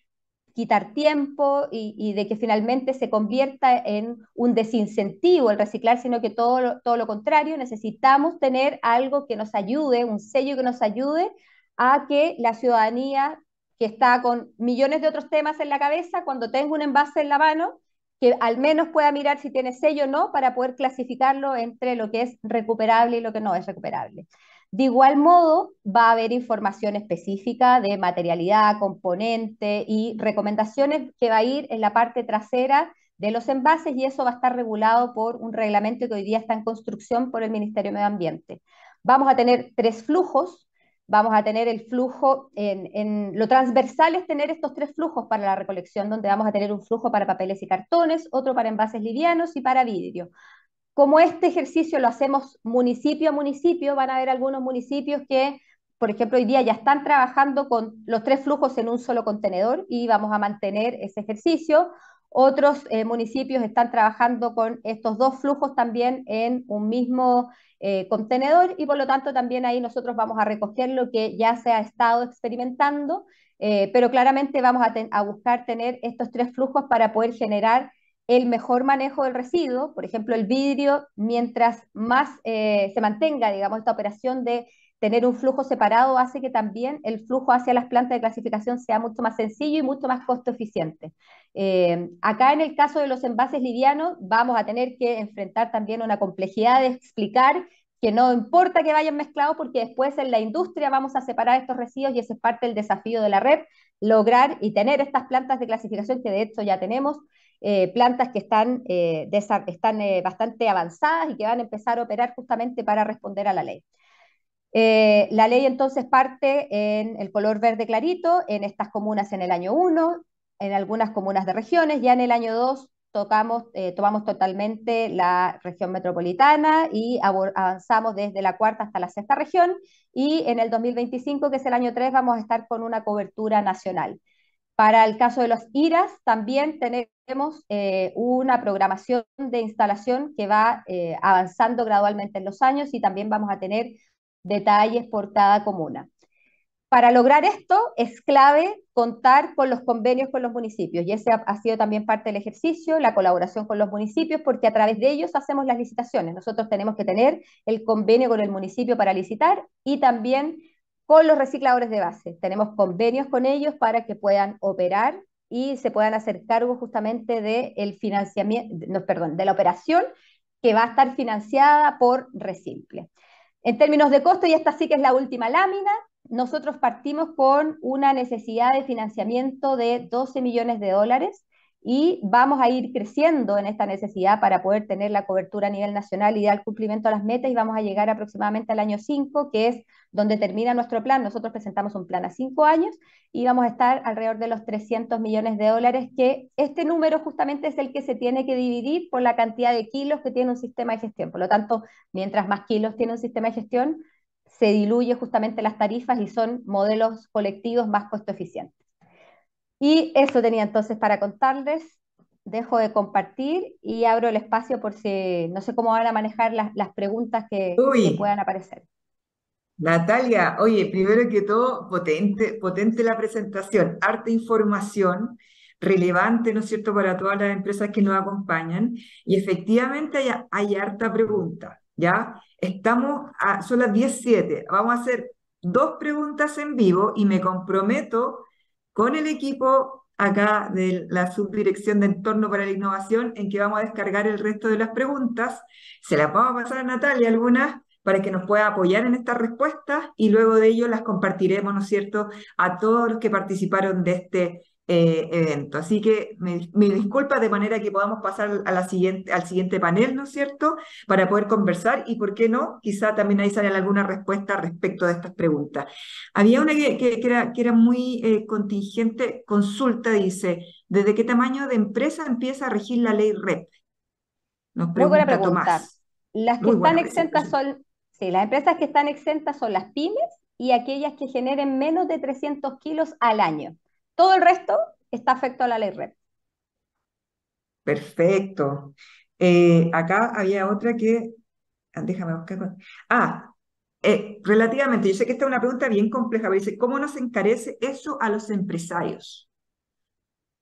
quitar tiempo y, y, de que finalmente se convierta en un desincentivo el reciclar, sino que todo, todo lo contrario, necesitamos tener algo que nos ayude, un sello que nos ayude a que la ciudadanía que está con millones de otros temas en la cabeza, cuando tenga un envase en la mano, que al menos pueda mirar si tiene sello o no para poder clasificarlo entre lo que es recuperable y lo que no es recuperable. De igual modo, va a haber información específica de materialidad, componente y recomendaciones que va a ir en la parte trasera de los envases y eso va a estar regulado por un reglamento que hoy día está en construcción por el Ministerio de Medio Ambiente. Vamos a tener tres flujos, vamos a tener el flujo, en, lo transversal es tener estos tres flujos para la recolección, donde vamos a tener un flujo para papeles y cartones, otro para envases livianos y para vidrio. Como este ejercicio lo hacemos municipio a municipio, van a haber algunos municipios que, por ejemplo, hoy día ya están trabajando con los tres flujos en un solo contenedor y vamos a mantener ese ejercicio. Otros eh, municipios están trabajando con estos dos flujos también en un mismo eh, contenedor y por lo tanto también ahí nosotros vamos a recoger lo que ya se ha estado experimentando, eh, pero claramente vamos a, buscar tener estos tres flujos para poder generar el mejor manejo del residuo, por ejemplo el vidrio, mientras más eh, se mantenga, digamos, esta operación de tener un flujo separado hace que también el flujo hacia las plantas de clasificación sea mucho más sencillo y mucho más costo eficiente. Eh, acá en el caso de los envases livianos vamos a tener que enfrentar también una complejidad de explicar que no importa que vayan mezclados porque después en la industria vamos a separar estos residuos y ese es parte del desafío de la red, lograr y tener estas plantas de clasificación que de hecho ya tenemos, eh, plantas que están, eh, están bastante avanzadas y que van a empezar a operar justamente para responder a la ley. Eh, la ley entonces parte en el color verde clarito, en estas comunas en el año 1, en algunas comunas de regiones, ya en el año 2 tocamos, eh, tomamos totalmente la región metropolitana y avanzamos desde la cuarta hasta la sexta región y en el 2025, que es el año 3, vamos a estar con una cobertura nacional. Para el caso de los IRAS, también tenemos eh, una programación de instalación que va avanzando gradualmente en los años y también vamos a tener detalles por cada comuna. Para lograr esto es clave contar con los convenios con los municipios y ese ha sido también parte del ejercicio, la colaboración con los municipios, porque a través de ellos hacemos las licitaciones. Nosotros tenemos que tener el convenio con el municipio para licitar y también con los recicladores de base. Tenemos convenios con ellos para que puedan operar y se puedan hacer cargo justamente de, financiamiento, perdón, de la operación que va a estar financiada por Recimple. En términos de costo, y esta sí que es la última lámina, nosotros partimos con una necesidad de financiamiento de 12 millones de dólares y vamos a ir creciendo en esta necesidad para poder tener la cobertura a nivel nacional y dar cumplimiento a las metas y vamos a llegar aproximadamente al año 5, que es donde termina nuestro plan. Nosotros presentamos un plan a 5 años y vamos a estar alrededor de los 300 millones de dólares, que este número justamente es el que se tiene que dividir por la cantidad de kilos que tiene un sistema de gestión. Por lo tanto, mientras más kilos tiene un sistema de gestión, se diluyen justamente las tarifas y son modelos colectivos más costo eficientes. Y eso tenía entonces para contarles. Dejo de compartir y abro el espacio por si no sé cómo van a manejar las, las preguntas que, puedan aparecer. Natalia, oye, primero que todo, potente, potente la presentación, harta información relevante, ¿no es cierto?, para todas las empresas que nos acompañan. Y efectivamente hay, hay harta pregunta, ¿ya? Estamos, a, son las 17, vamos a hacer dos preguntas en vivo y me comprometo con el equipo acá de la subdirección de entorno para la innovación en que vamos a descargar el resto de las preguntas. Se las vamos a pasar a Natalia algunas para que nos pueda apoyar en estas respuestas y luego de ello las compartiremos, ¿no es cierto?, a todos los que participaron de este eh, evento. Así que me, disculpa de manera que podamos pasar a siguiente, al siguiente panel, ¿no es cierto?, para poder conversar y, ¿por qué no? Quizá también ahí salga alguna respuesta respecto a estas preguntas. Había una que, era, muy eh, contingente, consulta, dice, ¿desde qué tamaño de empresa empieza a regir la ley REP? Nos pregunta, Tomás. Las que están exentas son, sí, las empresas que están exentas son las pymes y aquellas que generen menos de 300 kilos al año. Todo el resto está afecto a la ley red. Perfecto. Eh, acá había otra que... Ah, déjame buscar. Ah, eh, relativamente, yo sé que esta es una pregunta bien compleja, pero dice, ¿cómo nos encarece eso a los empresarios?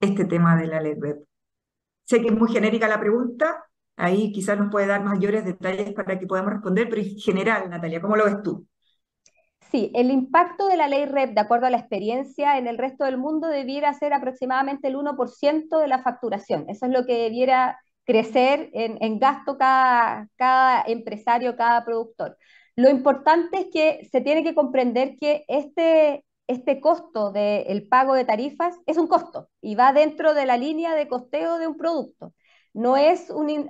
Este tema de la ley REP. Sé que es muy genérica la pregunta, ahí quizás nos puede dar mayores detalles para que podamos responder, pero en general, Natalia, ¿cómo lo ves tú? Sí, el impacto de la ley REP, de acuerdo a la experiencia en el resto del mundo, debiera ser aproximadamente el 1% de la facturación. Eso es lo que debiera crecer en, gasto cada, empresario, cada productor. Lo importante es que se tiene que comprender que este, este, costo del pago de tarifas es un costo y va dentro de la línea de costeo de un producto. No es un,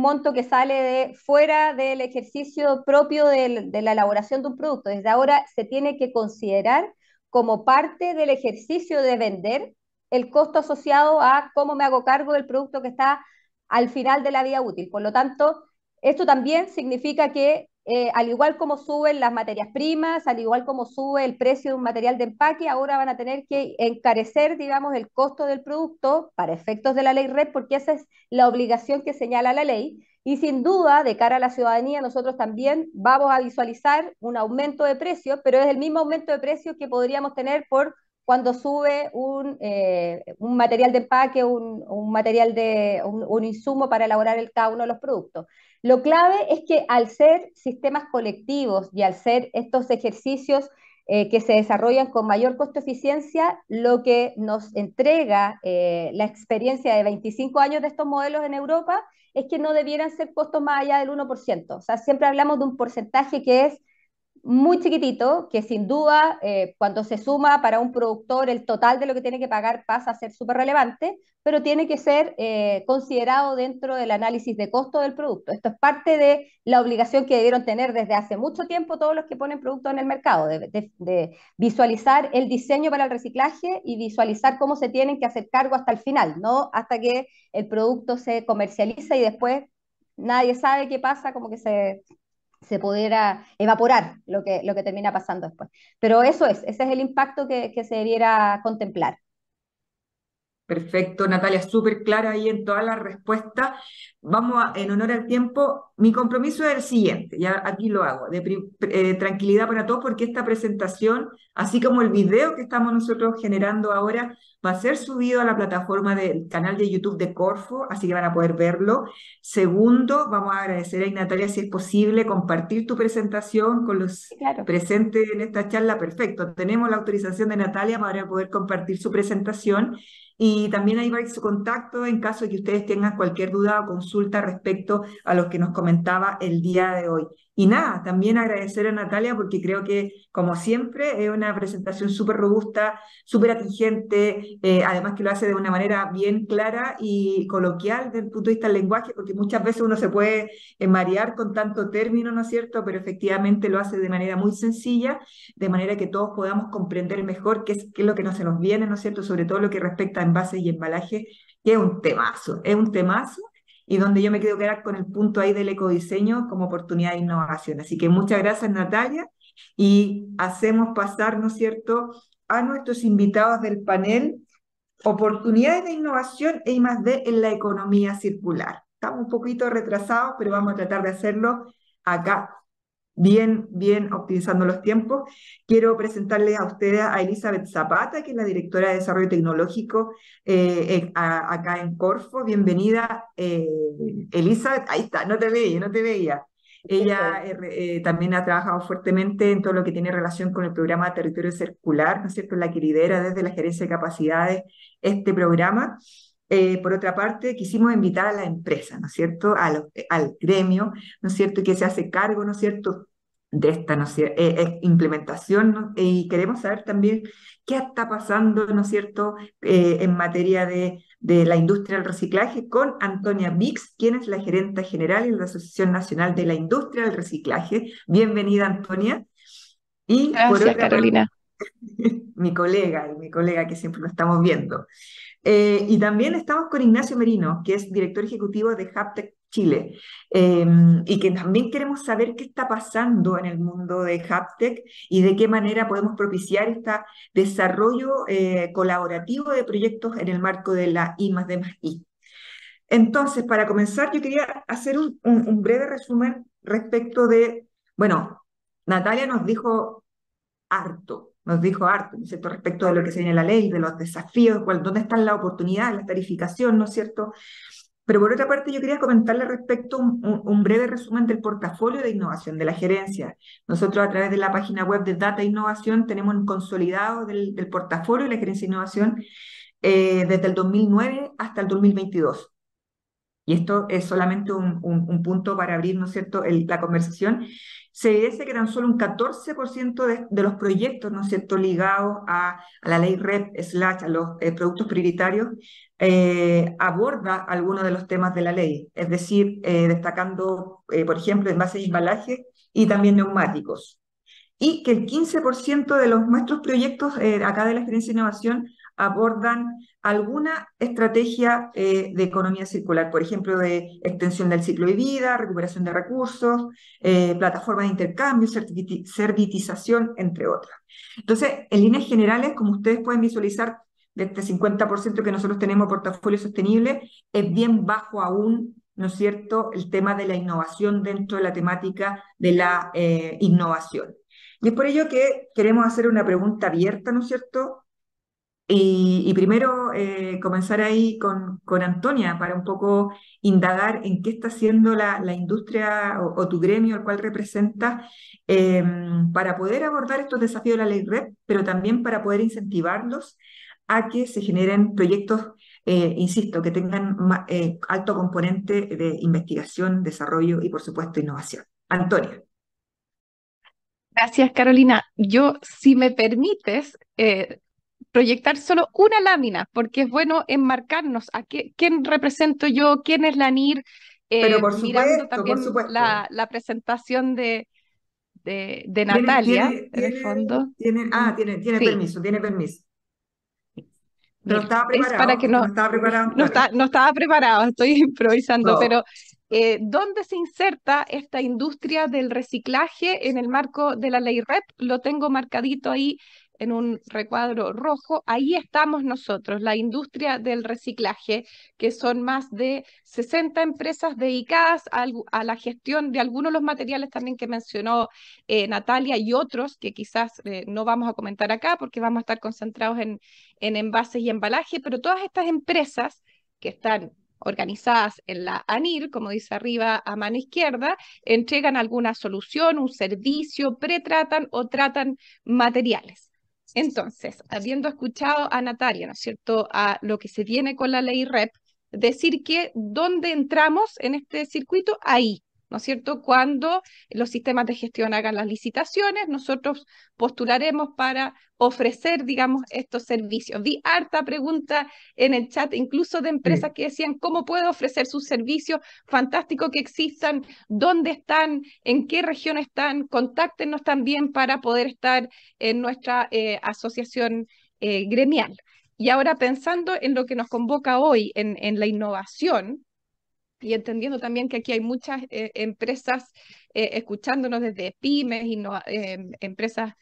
monto que sale de fuera del ejercicio propio de, de la elaboración de un producto. Desde ahora se tiene que considerar como parte del ejercicio de vender el costo asociado a cómo me hago cargo del producto que está al final de la vida útil. Por lo tanto, esto también significa que eh, al igual como suben las materias primas, al igual como sube el precio de un material de empaque, ahora van a tener que encarecer, digamos, el costo del producto para efectos de la ley red, porque esa es la obligación que señala la ley. Y sin duda, de cara a la ciudadanía, nosotros también vamos a visualizar un aumento de precios, pero es el mismo aumento de precios que podríamos tener por cuando sube un, eh, material de empaque, un, material de, un, insumo para elaborar el, cada uno de los productos. Lo clave es que al ser sistemas colectivos y al ser estos ejercicios eh, que se desarrollan con mayor costo-eficiencia, lo que nos entrega eh, la experiencia de 25 años de estos modelos en Europa es que no debieran ser costos más allá del 1%. O sea, siempre hablamos de un porcentaje que es muy chiquitito, que sin duda eh, cuando se suma para un productor el total de lo que tiene que pagar pasa a ser súper relevante, pero tiene que ser eh, considerado dentro del análisis de costo del producto. Esto es parte de la obligación que debieron tener desde hace mucho tiempo todos los que ponen productos en el mercado, de, visualizar el diseño para el reciclaje y visualizar cómo se tienen que hacer cargo hasta el final, no hasta que el producto se comercializa y después nadie sabe qué pasa, como que se se pudiera evaporar lo que, lo que termina pasando después. Pero eso es, ese es el impacto que, que se debiera contemplar. Perfecto, Natalia, súper clara ahí en todas las respuestas vamos a, en honor al tiempo, mi compromiso es el siguiente, ya aquí lo hago, de eh, tranquilidad para todos porque esta presentación, así como el video que estamos nosotros generando ahora, va a ser subido a la plataforma del canal de YouTube de Corfo, así que van a poder verlo. Segundo, vamos a agradecer a Natalia si es posible compartir tu presentación con los presentes en esta charla. Perfecto, tenemos la autorización de Natalia para poder compartir su presentación y también ahí va su contacto en caso de que ustedes tengan cualquier duda o consulta respecto a lo que nos comentaba el día de hoy. Y nada, también agradecer a Natalia porque creo que, como siempre, es una presentación súper robusta, súper atingente, eh, además que lo hace de una manera bien clara y coloquial desde el punto de vista del lenguaje, porque muchas veces uno se puede eh, marear con tanto término, ¿no es cierto? Pero efectivamente lo hace de manera muy sencilla, de manera que todos podamos comprender mejor qué es, es lo que se nos viene, ¿no es cierto? Sobre todo lo que respecta a envases y embalaje, que es un temazo, es un temazo y donde yo me quedo quedar con el punto ahí del ecodiseño como oportunidad de innovación. Así que muchas gracias Natalia y hacemos pasar, ¿no es cierto?, a nuestros invitados del panel oportunidades de innovación e I+D en la economía circular. Estamos un poquito retrasados, pero vamos a tratar de hacerlo acá bien, bien optimizando los tiempos. Quiero presentarles a ustedes a Elizabeth Zapata, que es la directora de Desarrollo Tecnológico eh, acá en Corfo. Bienvenida, eh, Elizabeth. Ahí está, no te veía, no te veía. Ella eh, también ha trabajado fuertemente en todo lo que tiene relación con el programa Territorio Circular, ¿no es cierto?, la que lidera desde la Gerencia de Capacidades este programa. Eh, por otra parte, quisimos invitar a la empresa, ¿no es cierto?, eh, al gremio, ¿no es cierto?, que se hace cargo, ¿no es cierto?, de esta eh, implementación y queremos saber también qué está pasando, ¿no es cierto?, en materia de, la industria del reciclaje con Antonia Bix, quien es la gerente general de la Asociación Nacional de la Industria del Reciclaje. Bienvenida, Antonia. Y Gracias, Carolina. mi colega, y mi colega que siempre lo estamos viendo. Eh, y también estamos con Ignacio Merino, que es director ejecutivo de Haptech Chile, em, y que también queremos saber qué está pasando en el mundo de Haptech y de qué manera podemos propiciar este desarrollo eh, colaborativo de proyectos en el marco de la I Entonces, para comenzar, yo quería hacer un breve resumen respecto de, bueno, Natalia nos dijo harto, nos dijo harto, ¿no es cierto?, respecto de lo que se viene en la ley, de los desafíos, dónde están las oportunidad, la tarificación, ¿no es cierto? Pero por otra parte, yo quería comentarle respecto a un, breve resumen del portafolio de innovación de la gerencia. Nosotros a través de la página web de Data Innovación tenemos un consolidado del, portafolio de la gerencia de innovación eh, desde el 2009 hasta el 2022. Y esto es solamente un, punto para abrir, ¿no es cierto?, la conversación. Se dice que tan solo un 14% de, los proyectos, ¿no es cierto?, ligados a, la ley REP, a los eh, productos prioritarios, eh, aborda algunos de los temas de la ley, es decir, eh, destacando, por ejemplo, envases y embalajes y también neumáticos. Y que el 15% de los nuestros proyectos acá de la experiencia de innovación abordan alguna estrategia eh, de economía circular, por ejemplo, de extensión del ciclo de vida, recuperación de recursos, plataforma eh, plataformas de intercambio, servitización, entre otras. Entonces, en líneas generales, como ustedes pueden visualizar, de este 50% que nosotros tenemos portafolio sostenible, es bien bajo aún ¿no es cierto?, el tema de la innovación dentro de la temática de la eh, innovación. Y es por ello que queremos hacer una pregunta abierta, ¿no es cierto?, y, primero eh, comenzar ahí con, con, Antonia para un poco indagar en qué está haciendo la, industria o, tu gremio, el cual representa, em, para poder abordar estos desafíos de la ley red, pero también para poder incentivarlos a que se generen proyectos, eh, insisto, que tengan eh, alto componente de investigación, desarrollo y, por supuesto, innovación. Antonia. Gracias, Carolina. Yo, si me permites, proyectar solo una lámina, porque es bueno enmarcarnos a qué, quién represento yo, quién es la NIR, eh, también La, la, presentación de, de, Natalia, fondo. Ah, ah, tiene, permiso, tiene permiso. No estaba preparado. no, estaba preparado estaba preparado. estoy improvisando, pero eh, ¿dónde se inserta esta industria del reciclaje en el marco de la ley REP? Lo tengo marcadito ahí en un recuadro rojo, ahí estamos nosotros, la industria del reciclaje, que son más de 60 empresas dedicadas a, la gestión de algunos de los materiales también que mencionó eh, Natalia y otros que quizás eh, no vamos a comentar acá porque vamos a estar concentrados en, en envases y embalaje, pero todas estas empresas que están organizadas en la ANIR, como dice arriba a mano izquierda, entregan alguna solución, un servicio, pretratan o tratan materiales. Entonces, habiendo escuchado a Natalia, ¿no es cierto?, a lo que se viene con la ley REP, decir que ¿dónde entramos en este circuito, ahí, ¿no es cierto? Cuando los sistemas de gestión hagan las licitaciones, nosotros postularemos para ofrecer, digamos, estos servicios. Vi harta pregunta en el chat, incluso de empresas que decían, ¿cómo puedo ofrecer sus servicios? Fantástico que existan, ¿dónde están? ¿En qué región están? Contáctenos también para poder estar en nuestra eh, asociación eh, gremial. Y ahora pensando en lo que nos convoca hoy, en la innovación, y entendiendo también que aquí hay muchas eh, empresas eh, escuchándonos desde pymes, eh, empresas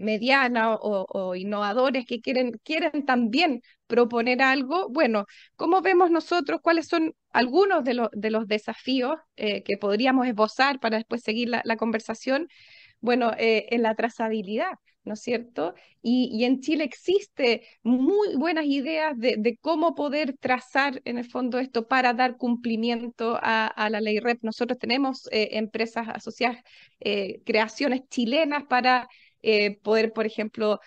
medianas o, innovadores que quieren, quieren también proponer algo. Bueno, ¿cómo vemos nosotros cuáles son algunos de, los, de los desafíos que podríamos esbozar para después seguir la, la conversación? Bueno, en la trazabilidad ¿no es cierto? Y, en Chile existe muy buenas ideas de, cómo poder trazar en el fondo esto para dar cumplimiento a, la ley REP. Nosotros tenemos eh, empresas asociadas, eh, creaciones chilenas para eh, poder, por ejemplo,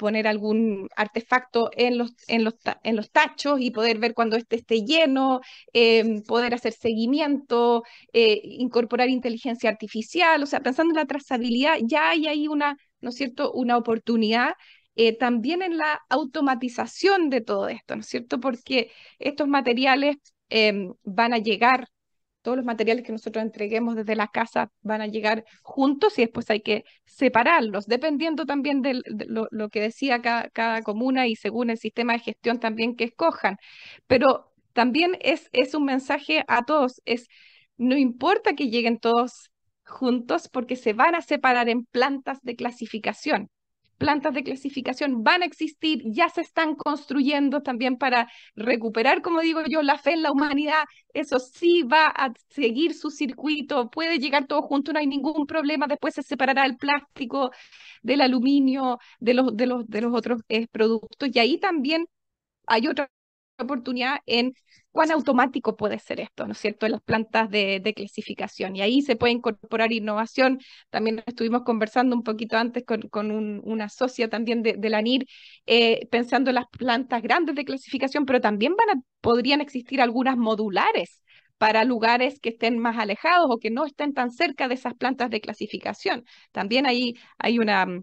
poner algún artefacto en los, en, los, en los tachos y poder ver cuando este esté lleno, em, poder hacer seguimiento, incorporar inteligencia artificial, o sea, pensando en la trazabilidad, ya hay ahí una ¿no es cierto?, una oportunidad eh, también en la automatización de todo esto, ¿no es cierto?, porque estos materiales em, van a llegar, todos los materiales que nosotros entreguemos desde las casas van a llegar juntos y después hay que separarlos, dependiendo también de lo, que decía cada, comuna y según el sistema de gestión también que escojan. Pero también es, es un mensaje a todos, es no importa que lleguen todos juntos porque se van a separar en plantas de clasificación. Plantas de clasificación van a existir, ya se están construyendo también para recuperar, como digo yo, la fe en la humanidad. Eso sí va a seguir su circuito, puede llegar todo junto, no hay ningún problema. Después se separará el plástico del aluminio, de los, de los, de los otros eh, productos. Y ahí también hay otra oportunidad en cuán automático puede ser esto, ¿no es cierto?, en las plantas de, clasificación. Y ahí se puede incorporar innovación. También estuvimos conversando un poquito antes con, una socia también de, la NIR, eh, pensando en las plantas grandes de clasificación, pero también van podrían existir algunas modulares para lugares que estén más alejados o que no estén tan cerca de esas plantas de clasificación. También ahí hay una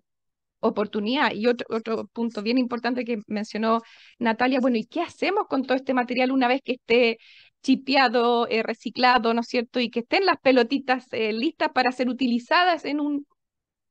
oportunidad. Y otro, otro punto bien importante que mencionó Natalia, bueno, ¿y qué hacemos con todo este material una vez que esté chipeado, eh, reciclado, ¿no es cierto? Y que estén las pelotitas eh, listas para ser utilizadas en un,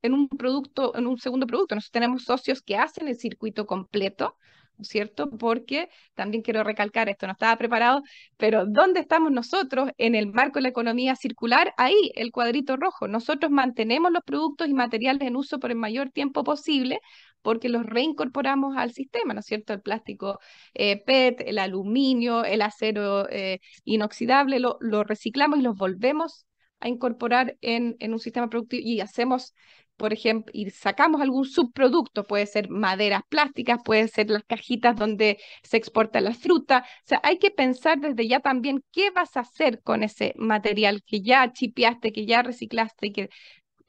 en un producto, en un segundo producto. Nosotros tenemos socios que hacen el circuito completo ¿no es ¿cierto? Porque también quiero recalcar, esto no estaba preparado, pero ¿dónde estamos nosotros en el marco de la economía circular? Ahí, el cuadrito rojo. Nosotros mantenemos los productos y materiales en uso por el mayor tiempo posible porque los reincorporamos al sistema, ¿no es cierto? El plástico eh, PET, el aluminio, el acero eh, inoxidable, lo, lo reciclamos y los volvemos a incorporar en, en, un sistema productivo y hacemos por ejemplo, y sacamos algún subproducto, puede ser maderas plásticas, puede ser las cajitas donde se exporta la fruta. O sea, hay que pensar desde ya también qué vas a hacer con ese material que ya chipeaste, que ya reciclaste, que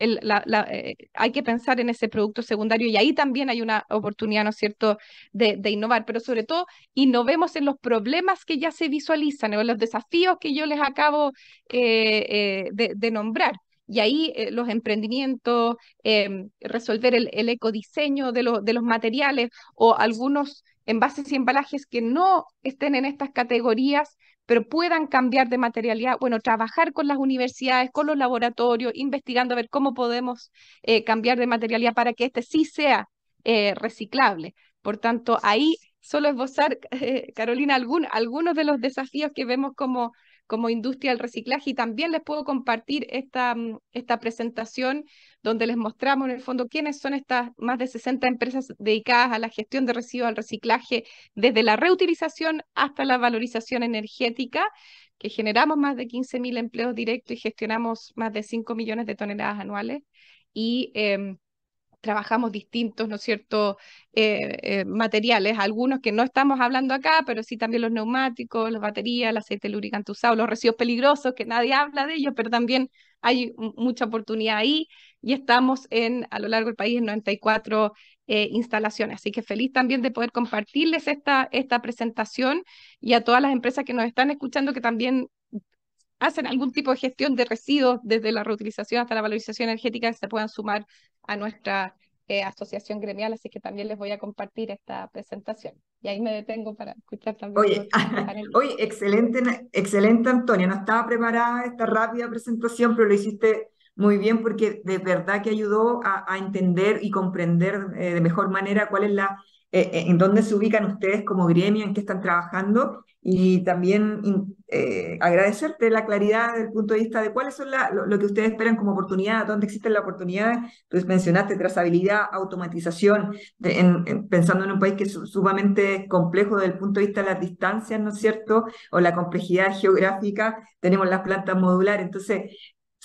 eh, hay que pensar en ese producto secundario y ahí también hay una oportunidad, ¿no es cierto?, de, innovar, pero sobre todo innovemos en los problemas que ya se visualizan, o en los desafíos que yo les acabo eh, eh, de nombrar. Y ahí eh, los emprendimientos, em, resolver el, ecodiseño de, de los materiales o algunos envases y embalajes que no estén en estas categorías, pero puedan cambiar de materialidad. Bueno, trabajar con las universidades, con los laboratorios, investigando a ver cómo podemos eh, cambiar de materialidad para que este sí sea eh, reciclable. Por tanto, ahí solo esbozar, Carolina, algunos de los desafíos que vemos como como industria del reciclaje y también les puedo compartir esta, mm, esta presentación donde les mostramos en el fondo quiénes son estas más de 60 empresas dedicadas a la gestión de residuos, al reciclaje, desde la reutilización hasta la valorización energética, que generamos más de mil empleos directos y gestionamos más de 5 millones de toneladas anuales. Y em, trabajamos distintos, ¿no cierto?, eh, eh, materiales, algunos que no estamos hablando acá, pero sí también los neumáticos, las baterías, el aceite lubricante usado, los residuos peligrosos, que nadie habla de ellos, pero también hay mucha oportunidad ahí y estamos en, a lo largo del país en 94 eh, instalaciones. Así que feliz también de poder compartirles esta, esta presentación y a todas las empresas que nos están escuchando que también hacen algún tipo de gestión de residuos, desde la reutilización hasta la valorización energética, que se puedan sumar a nuestra eh, asociación gremial, así que también les voy a compartir esta presentación. Y ahí me detengo para escuchar también. Oye, excelente, excelente Antonia, no estaba preparada esta rápida presentación, pero lo hiciste muy bien porque de verdad que ayudó a, entender y comprender eh, de mejor manera cuál es la eh, eh, en dónde se ubican ustedes como gremio, en qué están trabajando y también eh, agradecerte la claridad del punto de vista de cuáles son lo, que ustedes esperan como oportunidad, dónde existen las oportunidades. Pues mencionaste trazabilidad, automatización, pensando en un país que es sumamente complejo desde el punto de vista de las distancias, ¿no es cierto? O la complejidad geográfica, tenemos las plantas modulares. Entonces,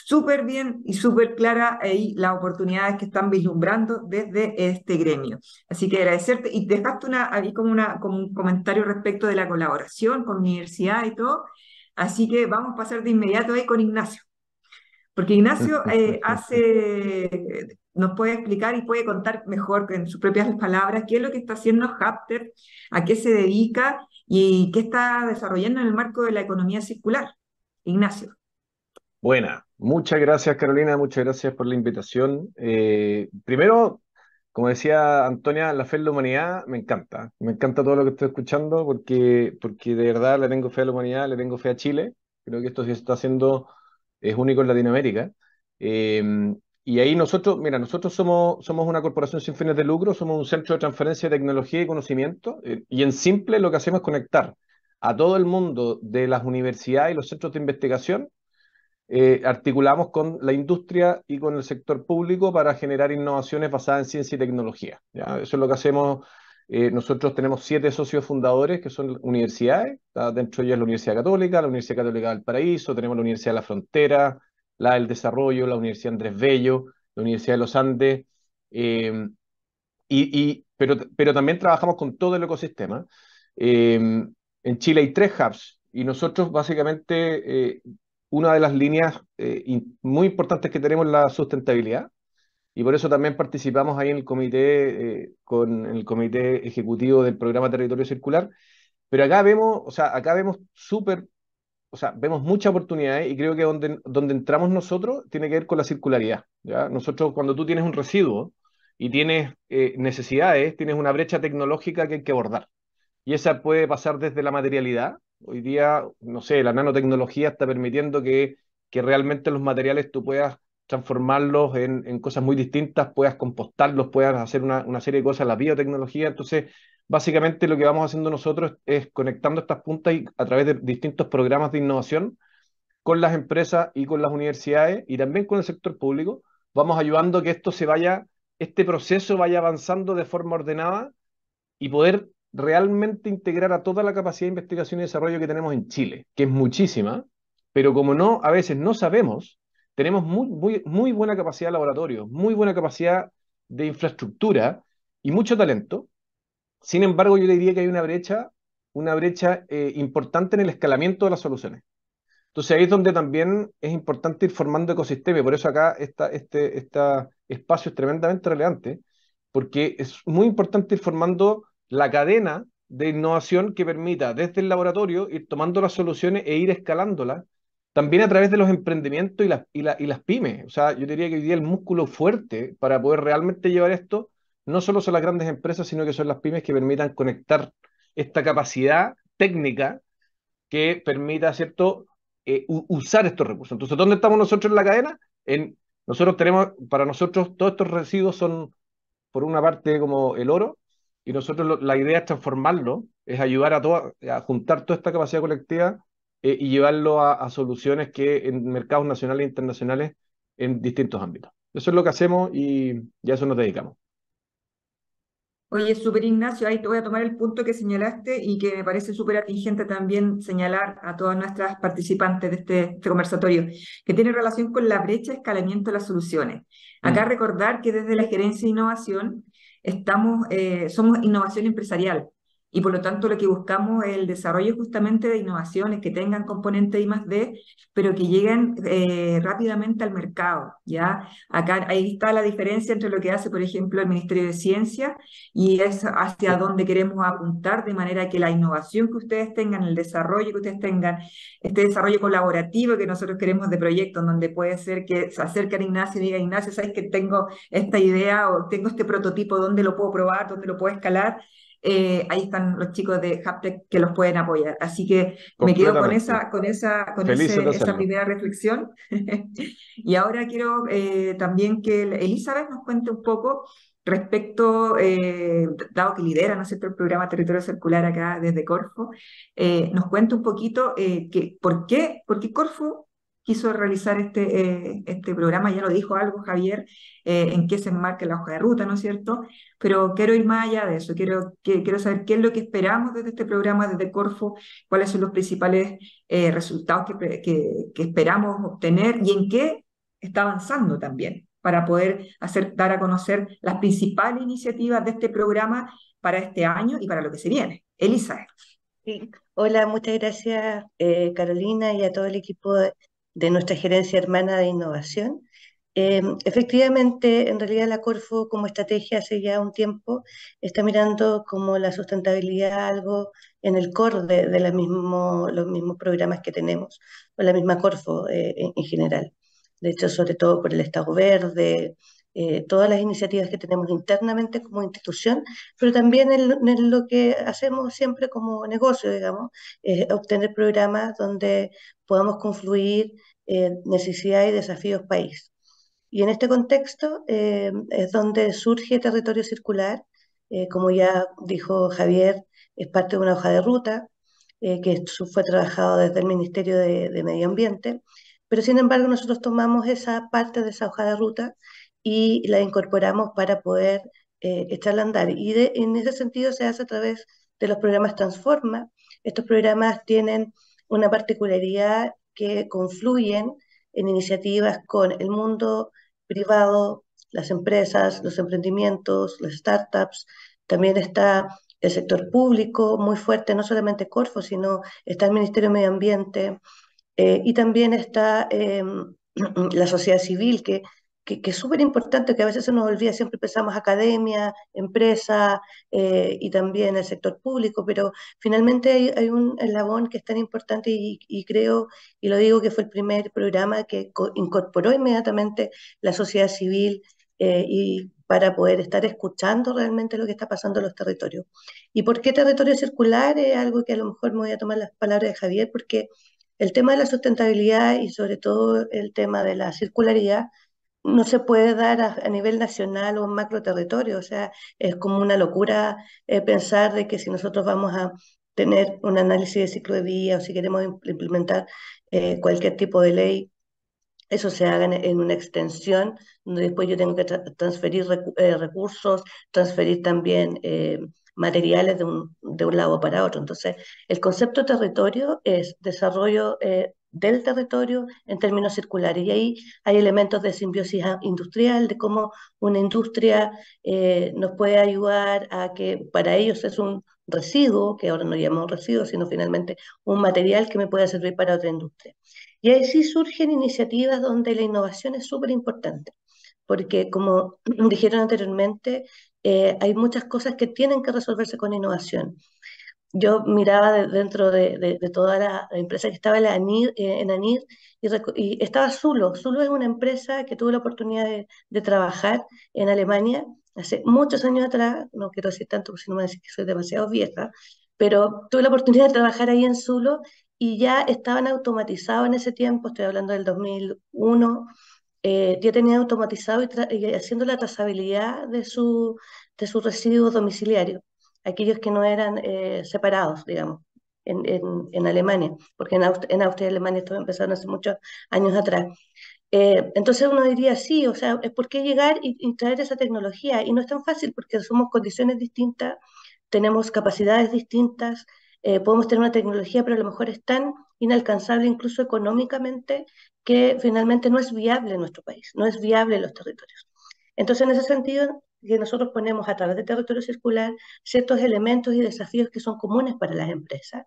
súper bien y súper clara ahí las oportunidades que están vislumbrando desde este gremio. Así que agradecerte y dejaste una, ahí como, una, como un comentario respecto de la colaboración con universidad y todo. Así que vamos a pasar de inmediato ahí con Ignacio. Porque Ignacio eh, hace, nos puede explicar y puede contar mejor en sus propias palabras qué es lo que está haciendo Hapter, a qué se dedica y qué está desarrollando en el marco de la economía circular. Ignacio. Buena. Muchas gracias, Carolina. Muchas gracias por la invitación. Eh, primero, como decía Antonia, la fe en la humanidad me encanta. Me encanta todo lo que estoy escuchando porque, porque de verdad le tengo fe a la humanidad, le tengo fe a Chile. Creo que esto se está haciendo, es único en Latinoamérica. Em, y ahí nosotros, mira, nosotros somos, somos una corporación sin fines de lucro, somos un centro de transferencia de tecnología y conocimiento. Eh, y en simple lo que hacemos es conectar a todo el mundo de las universidades y los centros de investigación eh, articulamos con la industria y con el sector público para generar innovaciones basadas en ciencia y tecnología. Eso es lo que hacemos. Eh, nosotros tenemos siete socios fundadores que son universidades. Dentro de ellas la Universidad Católica, la Universidad Católica del Paraíso, tenemos la Universidad de la Frontera, la del Desarrollo, la Universidad Andrés Bello, la Universidad de los Andes. Em, y, pero, pero también trabajamos con todo el ecosistema. Em, en Chile hay tres hubs y nosotros básicamente eh, una de las líneas eh, muy importantes que tenemos es la sustentabilidad y por eso también participamos ahí en el comité, eh, con el comité ejecutivo del programa Territorio Circular. Pero acá vemos, o sea, acá vemos súper, o sea, vemos muchas oportunidades y creo que donde, donde entramos nosotros tiene que ver con la circularidad. ¿ya? Nosotros cuando tú tienes un residuo y tienes eh, necesidades, tienes una brecha tecnológica que hay que abordar. Y esa puede pasar desde la materialidad, Hoy día, no sé, la nanotecnología está permitiendo que, realmente los materiales tú puedas transformarlos en, cosas muy distintas, puedas compostarlos, puedas hacer una, serie de cosas, la biotecnología. Entonces, básicamente lo que vamos haciendo nosotros es conectando estas puntas y, a través de distintos programas de innovación con las empresas y con las universidades y también con el sector público. Vamos ayudando a que esto se vaya, este proceso vaya avanzando de forma ordenada y poder realmente integrar a toda la capacidad de investigación y desarrollo que tenemos en Chile, que es muchísima, pero como no, a veces no sabemos, tenemos muy, muy, buena capacidad de laboratorio, muy buena capacidad de infraestructura y mucho talento. Sin embargo, yo le diría que hay una brecha, una brecha eh, importante en el escalamiento de las soluciones. Entonces ahí es donde también es importante ir formando ecosistemas, por eso acá está este, este espacio es tremendamente relevante, porque es muy importante ir formando la cadena de innovación que permita desde el laboratorio ir tomando las soluciones e ir escalándolas, también a través de los emprendimientos y las, y, las pymes. O sea, yo diría que hoy día el músculo fuerte para poder realmente llevar esto no solo son las grandes empresas, sino que son las pymes que permitan conectar esta capacidad técnica que permita, ¿cierto?, eh, usar estos recursos. Entonces, ¿dónde estamos nosotros en la cadena? En, nosotros tenemos, para nosotros, todos estos residuos son, por una parte, como el oro, y nosotros la idea es transformarlo, es ayudar a, a juntar toda esta capacidad colectiva eh, y llevarlo a, soluciones que en mercados nacionales e internacionales en distintos ámbitos. Eso es lo que hacemos y, ya a eso nos dedicamos. Oye, súper Ignacio, ahí te voy a tomar el punto que señalaste y que me parece súper atingente también señalar a todas nuestras participantes de este, este, conversatorio, que tiene relación con la brecha de escalamiento de las soluciones. Acá mm. recordar que desde la Gerencia de Innovación estamos, eh, somos innovación empresarial y por lo tanto lo que buscamos es el desarrollo justamente de innovaciones que tengan componente I más D, pero que lleguen eh, rápidamente al mercado, ¿ya? Acá ahí está la diferencia entre lo que hace, por ejemplo, el Ministerio de Ciencia y es hacia dónde queremos apuntar de manera que la innovación que ustedes tengan, el desarrollo que ustedes tengan, este desarrollo colaborativo que nosotros queremos de proyectos, donde puede ser que se acerque a Ignacio y diga, Ignacio, ¿sabes que tengo esta idea o tengo este prototipo, dónde lo puedo probar, dónde lo puedo escalar? Eh, ahí están los chicos de Haptech que los pueden apoyar. Así que me quedo con esa, con esa, esa primera reflexión. y ahora quiero eh, también que Elizabeth nos cuente un poco respecto, eh, dado que lidera ¿no el programa Territorio Circular acá desde Corfo, nos cuente un poquito que, ¿por, qué, por qué Corfo quiso realizar este, eh, este programa, ya lo dijo algo Javier, eh, en qué se enmarca la hoja de ruta, ¿no es cierto? Pero quiero ir más allá de eso, quiero, quiero saber qué es lo que esperamos desde este programa, desde Corfo, cuáles son los principales eh, resultados que, esperamos obtener y en qué está avanzando también para poder hacer, dar a conocer las principales iniciativas de este programa para este año y para lo que se viene. Elisa. Hola, muchas gracias Carolina y a todo el equipo de, de nuestra gerencia hermana de innovación. Eh, efectivamente, en realidad la Corfo como estrategia hace ya un tiempo está mirando como la sustentabilidad algo en el core de, los mismos programas que tenemos, o la misma Corfo eh, en, general. De hecho, sobre todo por el Estado Verde, eh, todas las iniciativas que tenemos internamente como institución, pero también en, lo que hacemos siempre como negocio, digamos, es obtener programas donde podamos confluir eh, necesidades y desafíos país. Y en este contexto eh, es donde surge territorio circular, eh, como ya dijo Javier, es parte de una hoja de ruta que fue trabajado desde el Ministerio de, de Medio Ambiente, pero sin embargo nosotros tomamos esa parte de esa hoja de ruta y la incorporamos para poder eh, echarla a andar. Y en ese sentido se hace a través de los programas Transforma. Estos programas tienen una particularidad que confluyen en iniciativas con el mundo privado, las empresas, los emprendimientos, las startups. También está el sector público muy fuerte, no solamente Corfo, sino está el Ministerio de Medio Ambiente eh, y también está em, la sociedad civil que que, es súper importante, que a veces se nos olvida, siempre pensamos academia, empresa eh, y también el sector público, pero finalmente hay, un eslabón que es tan importante y, creo, y lo digo que fue el primer programa que incorporó inmediatamente la sociedad civil eh, y para poder estar escuchando realmente lo que está pasando en los territorios. ¿Y por qué territorio circular? Es algo que a lo mejor me voy a tomar las palabras de Javier, porque el tema de la sustentabilidad y sobre todo el tema de la circularidad no se puede dar a, nivel nacional o macro territorio. O sea, es como una locura eh, pensar de que si nosotros vamos a tener un análisis de ciclo de vida o si queremos implementar eh, cualquier tipo de ley, eso se haga en, una extensión donde después yo tengo que transferir eh, recursos, transferir también materiales de un, de un lado para otro. Entonces, el concepto territorio es desarrollo eh, del territorio en términos circulares. Y ahí hay elementos de simbiosis industrial, de cómo una industria eh, nos puede ayudar a que para ellos es un residuo, que ahora no llamamos residuo, sino finalmente un material que me pueda servir para otra industria. Y ahí sí surgen iniciativas donde la innovación es súper importante, porque como dijeron anteriormente, eh, hay muchas cosas que tienen que resolverse con innovación. Yo miraba dentro de, toda la empresa que estaba eh, en ANIR, en y, estaba sulo Zulo es una empresa que tuve la oportunidad de, trabajar en Alemania hace muchos años atrás, no quiero decir tanto porque si no me decís que soy demasiado vieja, pero tuve la oportunidad de trabajar ahí en sulo y ya estaban automatizados en ese tiempo, estoy hablando del 2001, eh, ya tenía automatizado y, haciendo la trazabilidad de, su, de sus residuos domiciliarios, aquellos que no eran eh, separados, digamos, en, Alemania, porque en, Austria y Alemania esto empezó hace muchos años atrás. Eh, entonces uno diría, sí, o sea, es por qué llegar y, traer esa tecnología. Y no es tan fácil porque somos condiciones distintas, tenemos capacidades distintas, podemos tener una tecnología, pero a lo mejor es tan inalcanzable incluso económicamente que finalmente no es viable en nuestro país, no es viable en los territorios. Entonces, en ese sentido, que nosotros ponemos a través de territorio circular ciertos elementos y desafíos que son comunes para las empresas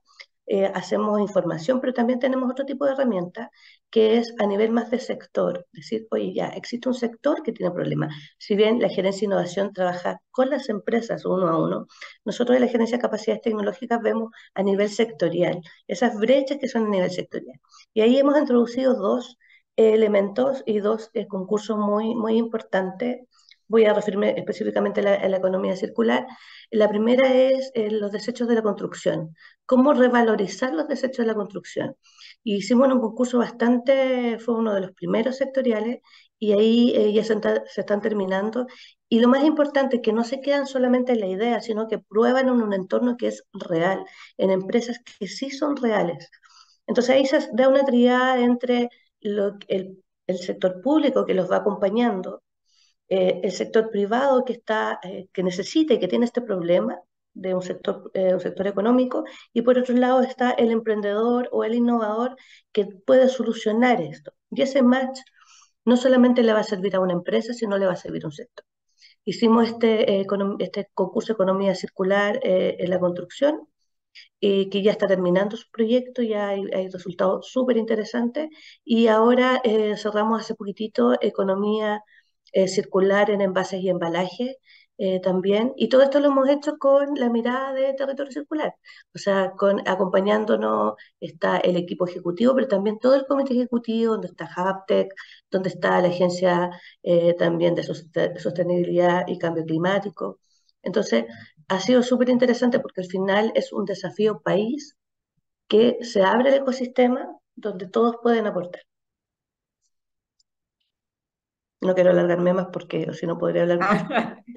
eh, hacemos información, pero también tenemos otro tipo de herramienta que es a nivel más de sector, decir, oye, ya, existe un sector que tiene problemas. Si bien la gerencia de innovación trabaja con las empresas uno a uno, nosotros en la gerencia de capacidades tecnológicas vemos a nivel sectorial, esas brechas que son a nivel sectorial. Y ahí hemos introducido dos elementos y dos eh, concursos muy, muy importantes voy a referirme específicamente a la, economía circular. La primera es eh, los desechos de la construcción, cómo revalorizar los desechos de la construcción. hicimos un concurso bastante, fue uno de los primeros sectoriales y ahí eh, ya se, están terminando. Y lo más importante es que no se quedan solamente en la idea, sino que prueban en un entorno que es real, en empresas que sí son reales. Entonces ahí se da una triada entre lo, el sector público que los va acompañando, eh, el sector privado que, está, eh, que necesita y que tiene este problema de un sector, eh, un sector económico, y por otro lado está el emprendedor o el innovador que puede solucionar esto. Y ese match no solamente le va a servir a una empresa, sino le va a servir a un sector. Hicimos este, este concurso economía circular en la construcción, y que ya está terminando su proyecto, ya hay, resultados súper interesantes. Y ahora cerramos hace poquitito economía eh, circular en envases y embalajes eh, también. Y todo esto lo hemos hecho con la mirada de territorio circular, o sea, acompañándonos está el equipo ejecutivo, pero también todo el comité ejecutivo, donde está Haptec, donde está la agencia eh, también de sostenibilidad y cambio climático. Entonces, ha sido súper interesante porque al final es un desafío país que se abre el ecosistema donde todos pueden aportar no quiero alargarme más porque si no podría hablar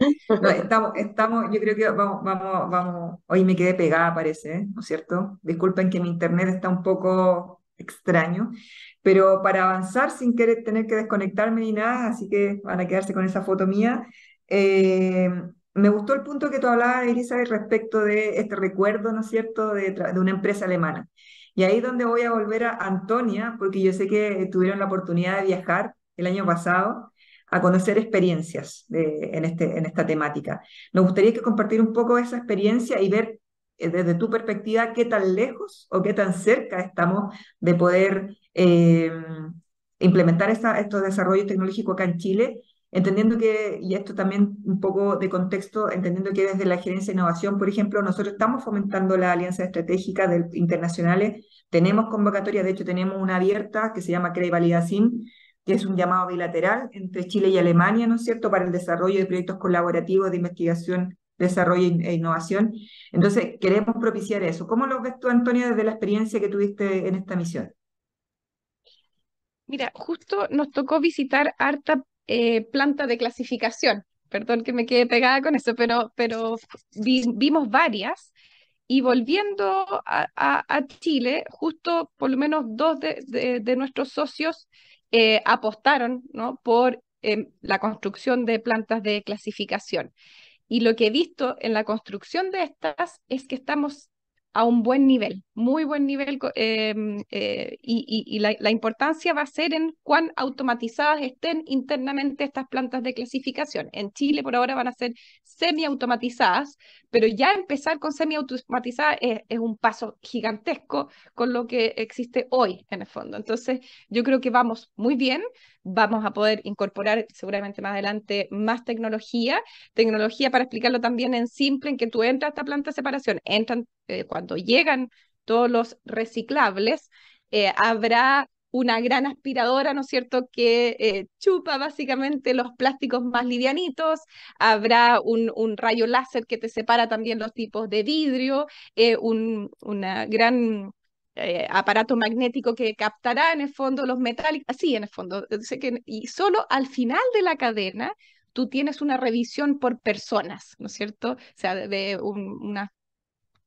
estamos, estamos, yo creo que vamos, vamos, vamos, hoy me quedé pegada parece, ¿no es cierto? Disculpen que mi internet está un poco extraño, pero para avanzar sin querer tener que desconectarme ni nada, así que van a quedarse con esa foto mía. Eh, me gustó el punto que tú hablabas, Elisa, respecto de este recuerdo, ¿no es cierto?, de, de una empresa alemana. Y ahí es donde voy a volver a Antonia, porque yo sé que tuvieron la oportunidad de viajar el año pasado a conocer experiencias en, este, en esta temática. Nos gustaría que compartir un poco esa experiencia y ver eh, desde tu perspectiva qué tan lejos o qué tan cerca estamos de poder em, implementar estos desarrollos tecnológicos acá en Chile, entendiendo que, y esto también un poco de contexto, entendiendo que desde la Gerencia de Innovación, por ejemplo, nosotros estamos fomentando la alianza estratégica de internacionales, tenemos convocatorias, de hecho tenemos una abierta que se llama CREI Valida SIM, que es un llamado bilateral entre Chile y Alemania, ¿no es cierto?, para el desarrollo de proyectos colaborativos de investigación, desarrollo e, e innovación. Entonces, queremos propiciar eso. ¿Cómo lo ves tú, Antonio, desde la experiencia que tuviste en esta misión? Mira, justo nos tocó visitar harta eh, planta de clasificación. Perdón que me quede pegada con eso, pero, pero vimos varias. Y volviendo a, Chile, justo por lo menos dos de nuestros socios eh, apostaron por em, la construcción de plantas de clasificación. Y lo que he visto en la construcción de estas es que estamos a un buen nivel, muy buen nivel, em, eh, y, la, importancia va a ser en cuán automatizadas estén internamente estas plantas de clasificación. En Chile por ahora van a ser semi-automatizadas, pero ya empezar con semiautomatizadas es, es un paso gigantesco con lo que existe hoy en el fondo. Entonces, yo creo que vamos muy bien, vamos a poder incorporar seguramente más adelante más tecnología, tecnología para explicarlo también en simple, en que tú entras a esta planta de separación, entran eh, cuando llegan todos los reciclables, eh, habrá una gran aspiradora, ¿no es cierto?, que eh, chupa básicamente los plásticos más livianitos, habrá un, rayo láser que te separa también los tipos de vidrio, un, una gran eh, aparato magnético que captará en el fondo los metálicos, así en el fondo. Que, y solo al final de la cadena tú tienes una revisión por personas, ¿no es cierto? O sea, de unas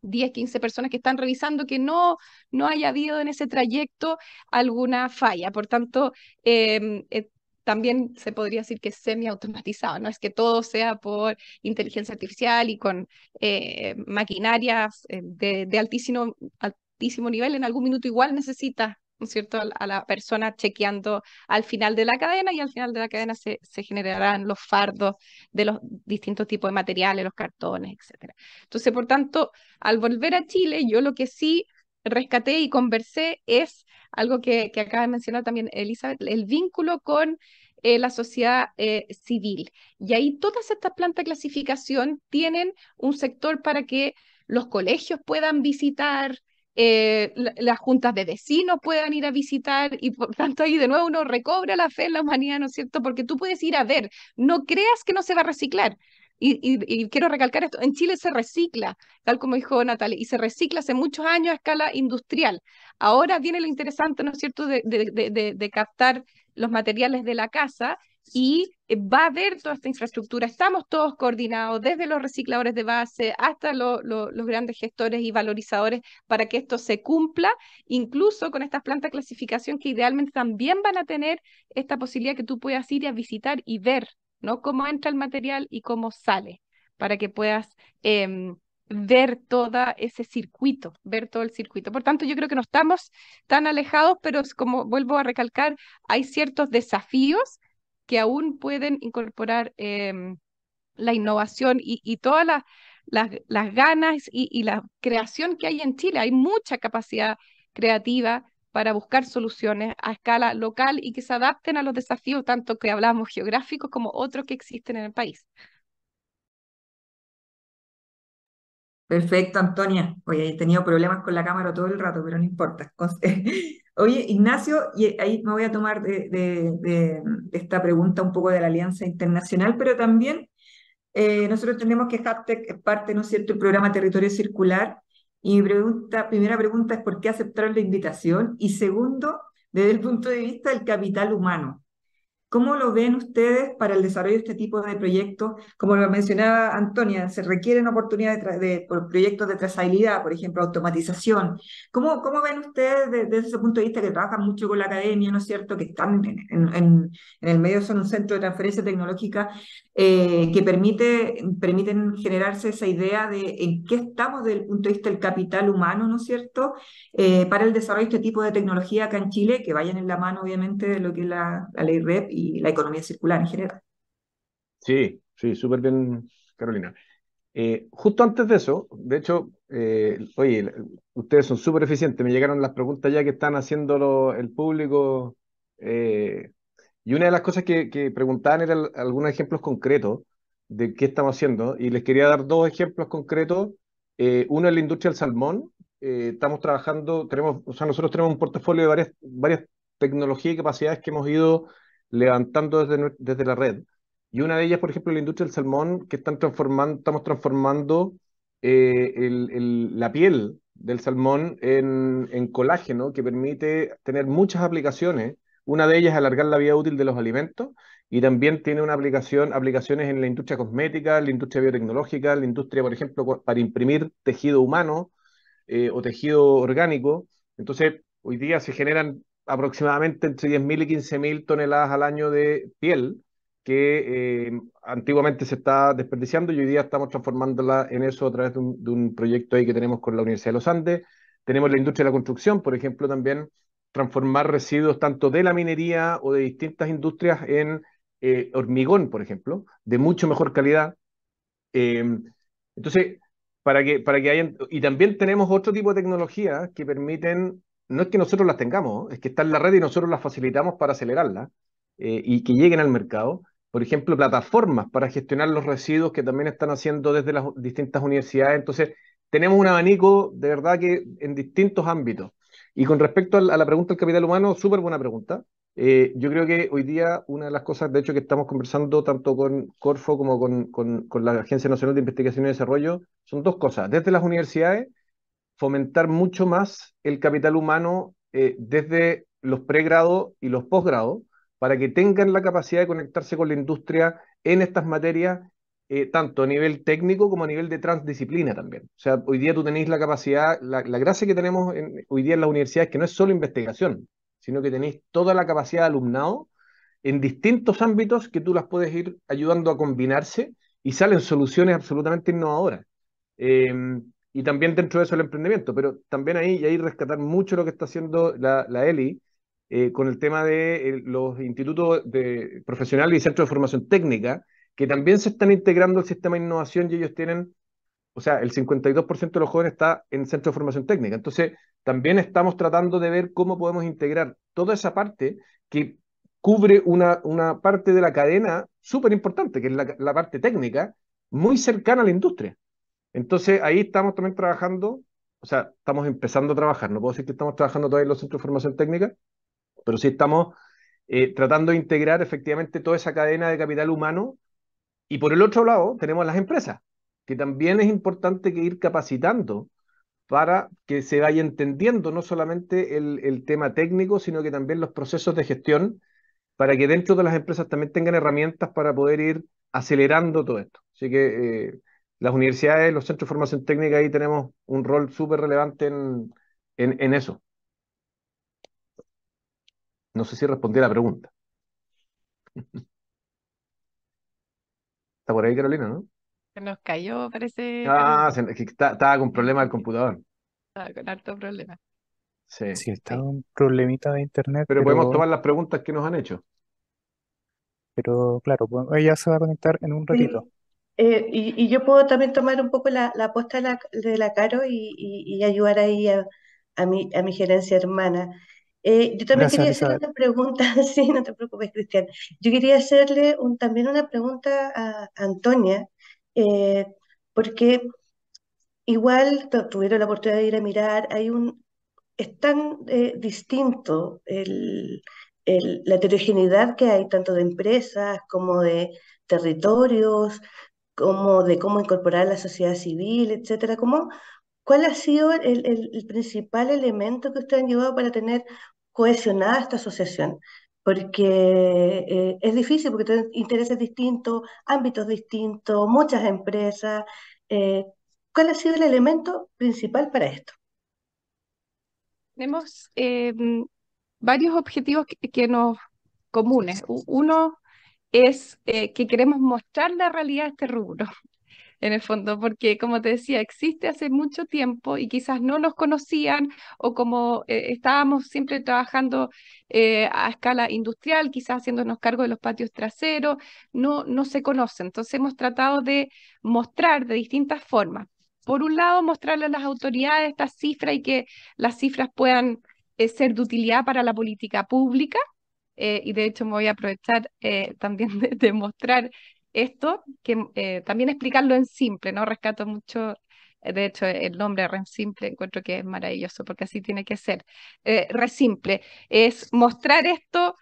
10, 15 personas que están revisando que no, no haya habido en ese trayecto alguna falla. Por tanto, em, eh, también se podría decir que es semi-automatizado, no es que todo sea por inteligencia artificial y con eh, maquinarias de, de altísimo, nivel, en algún minuto igual necesita cierto?, a la persona chequeando al final de la cadena y al final de la cadena se, generarán los fardos de los distintos tipos de materiales, los cartones, etcétera Entonces, por tanto, al volver a Chile, yo lo que sí rescaté y conversé es algo que, acaba de mencionar también Elizabeth, el vínculo con eh, la sociedad eh, civil. Y ahí todas estas plantas de clasificación tienen un sector para que los colegios puedan visitar, eh, las juntas de vecinos puedan ir a visitar y por tanto ahí de nuevo uno recobra la fe en la humanidad, ¿no es cierto? Porque tú puedes ir a ver, no creas que no se va a reciclar. Y, quiero recalcar esto, en Chile se recicla, tal como dijo Natalia, y se recicla hace muchos años a escala industrial. Ahora viene lo interesante, ¿no es cierto?, de, de captar los materiales de la casa y eh, va a ver toda esta infraestructura, estamos todos coordinados desde los recicladores de base hasta los grandes gestores y valorizadores para que esto se cumpla, incluso con estas plantas de clasificación que idealmente también van a tener esta posibilidad que tú puedas ir a visitar y ver, ¿no? Cómo entra el material y cómo sale, para que puedas... Em, ver todo ese circuito, ver todo el circuito. Por tanto, yo creo que no estamos tan alejados, pero como vuelvo a recalcar, hay ciertos desafíos que aún pueden incorporar em, la innovación y, todas las, las, ganas y, la creación que hay en Chile. Hay mucha capacidad creativa para buscar soluciones a escala local y que se adapten a los desafíos, tanto que hablamos geográficos como otros que existen en el país. Perfecto, Antonia. hoy he tenido problemas con la cámara todo el rato, pero no importa. Oye, Ignacio, y ahí me voy a tomar de, esta pregunta un poco de la Alianza Internacional, pero también eh, nosotros tenemos que Haptec es parte, ¿no es cierto?, del programa Territorio Circular. Y mi pregunta, primera pregunta es por qué aceptaron la invitación y segundo, desde el punto de vista del capital humano. ¿Cómo lo ven ustedes para el desarrollo de este tipo de proyectos? Como lo mencionaba Antonia, se requieren oportunidades de, por proyectos de trazabilidad, por ejemplo, automatización. ¿Cómo, cómo ven ustedes desde, ese punto de vista que trabajan mucho con la academia, ¿no es cierto? Que están en, en el medio, son un centro de transferencia tecnológica. Eh, que permite, permiten generarse esa idea de en qué estamos desde el punto de vista del capital humano, ¿no es cierto?, eh, para el desarrollo de este tipo de tecnología acá en Chile, que vayan en la mano, obviamente, de lo que es la, ley REP y la economía circular en general. Sí, sí, súper bien, Carolina. Eh, justo antes de eso, de hecho, oye, ustedes son súper eficientes, me llegaron las preguntas ya que están haciendo el público y una de las cosas que, preguntaban era algunos ejemplos concretos de qué estamos haciendo. Y les quería dar dos ejemplos concretos. Eh, uno es la industria del salmón. Eh, estamos trabajando, tenemos, o sea, nosotros tenemos un portafolio de varias, varias tecnologías y capacidades que hemos ido levantando desde, desde la red. Y una de ellas, por ejemplo, la industria del salmón, que están transformando, estamos transformando eh, la piel del salmón en, en, colágeno que permite tener muchas aplicaciones una de ellas es alargar la vida útil de los alimentos y también tiene una aplicación, aplicaciones en la industria cosmética, la industria biotecnológica, la industria, por ejemplo, para imprimir tejido humano eh, o tejido orgánico. Entonces, hoy día se generan aproximadamente entre 10.000 y 15.000 toneladas al año de piel que eh, antiguamente se está desperdiciando y hoy día estamos transformándola en eso a través de un, de un proyecto ahí que tenemos con la Universidad de los Andes. Tenemos la industria de la construcción, por ejemplo, también transformar residuos tanto de la minería o de distintas industrias en eh, hormigón, por ejemplo, de mucho mejor calidad. Em, entonces, para que, para que hayan, y también tenemos otro tipo de tecnologías que permiten, no es que nosotros las tengamos, es que está en la red y nosotros las facilitamos para acelerarlas eh, y que lleguen al mercado. Por ejemplo, plataformas para gestionar los residuos que también están haciendo desde las distintas universidades. Entonces, tenemos un abanico de verdad que en distintos ámbitos. Y con respecto a la, pregunta del capital humano, súper buena pregunta. Eh, yo creo que hoy día una de las cosas, de hecho, que estamos conversando tanto con Corfo como con, la Agencia Nacional de Investigación y Desarrollo, son dos cosas. Desde las universidades, fomentar mucho más el capital humano eh, desde los pregrados y los posgrados para que tengan la capacidad de conectarse con la industria en estas materias eh, tanto a nivel técnico como a nivel de transdisciplina también. O sea, hoy día tú tenéis la capacidad, la, gracia que tenemos hoy día en las universidades es que no es solo investigación, sino que tenéis toda la capacidad de alumnado en distintos ámbitos que tú las puedes ir ayudando a combinarse y salen soluciones absolutamente innovadoras. Em, y también dentro de eso el emprendimiento, pero también ahí, y ahí rescatar mucho lo que está haciendo la, la ELI eh, con el tema de eh, los institutos de, profesionales y centros de formación técnica, que también se están integrando al sistema de innovación y ellos tienen, o sea, el 52% de los jóvenes está en centro de formación técnica. Entonces, también estamos tratando de ver cómo podemos integrar toda esa parte que cubre una, una parte de la cadena súper importante, que es la, parte técnica, muy cercana a la industria. Entonces, ahí estamos también trabajando, o sea, estamos empezando a trabajar, no puedo decir que estamos trabajando todavía en los centros de formación técnica, pero sí estamos eh, tratando de integrar efectivamente toda esa cadena de capital humano y por el otro lado, tenemos las empresas, que también es importante que ir capacitando para que se vaya entendiendo no solamente el, tema técnico, sino que también los procesos de gestión, para que dentro de las empresas también tengan herramientas para poder ir acelerando todo esto. Así que eh, las universidades, los centros de formación técnica, ahí tenemos un rol súper relevante en, en eso. No sé si respondí a la pregunta. por ahí Carolina, ¿no? Se nos cayó, parece. Ah, estaba con problemas el computador. Estaba con harto problema. Sí. Sí, está un problemita de internet. Pero, podemos tomar las preguntas que nos han hecho. Pero claro, ella se va a conectar en un ratito. Eh, y, yo puedo también tomar un poco la, apuesta de la, Caro y, ayudar ahí a, mi, a mi gerencia hermana. Eh, yo también quería hacerle una pregunta, sí, no te preocupes, Cristian. Yo quería hacerle también una pregunta a, Antonia, eh, porque igual tuvieron la oportunidad de ir a mirar, hay un, es tan eh, distinto el, la heterogeneidad que hay tanto de empresas como de territorios, como de cómo incorporar la sociedad civil, etcétera, como ¿Cuál ha sido el, principal elemento que ustedes han llevado para tener cohesionada esta asociación? porque eh, es difícil, porque tienen intereses distintos, ámbitos distintos, muchas empresas. Eh, ¿Cuál ha sido el elemento principal para esto? Tenemos em, varios objetivos que, nos comunes. Uno es eh, que queremos mostrar la realidad de este rubro en el fondo, porque como te decía, existe hace mucho tiempo y quizás no los conocían o como eh, estábamos siempre trabajando eh, a escala industrial, quizás haciéndonos cargo de los patios traseros, no, no se conocen. Entonces hemos tratado de mostrar de distintas formas. Por un lado, mostrarle a las autoridades estas cifras y que las cifras puedan eh, ser de utilidad para la política pública. y de hecho me voy a aprovechar también de, mostrar esto, que eh, también explicarlo en simple, ¿no? Rescato mucho, eh, de hecho, el nombre resimple Simple encuentro que es maravilloso, porque así tiene que ser. Eh, Simple es mostrar esto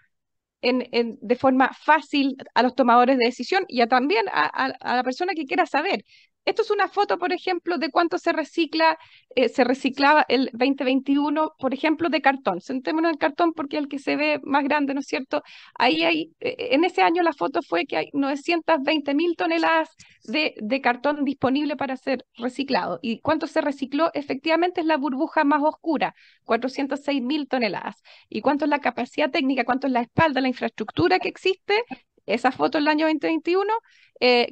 en, de forma fácil a los tomadores de decisión y también a, la persona que quiera saber. Esto es una foto, por ejemplo, de cuánto se recicla, eh, se reciclaba el 2021, por ejemplo, de cartón. Sentémonos en cartón porque el que se ve más grande, ¿no es cierto? Ahí hay, eh, en ese año la foto fue que hay 920 mil toneladas de, de, cartón disponible para ser reciclado. Y cuánto se recicló, efectivamente, es la burbuja más oscura, 406 mil toneladas. Y cuánto es la capacidad técnica, cuánto es la espalda, la infraestructura que existe, esa foto del año 2021,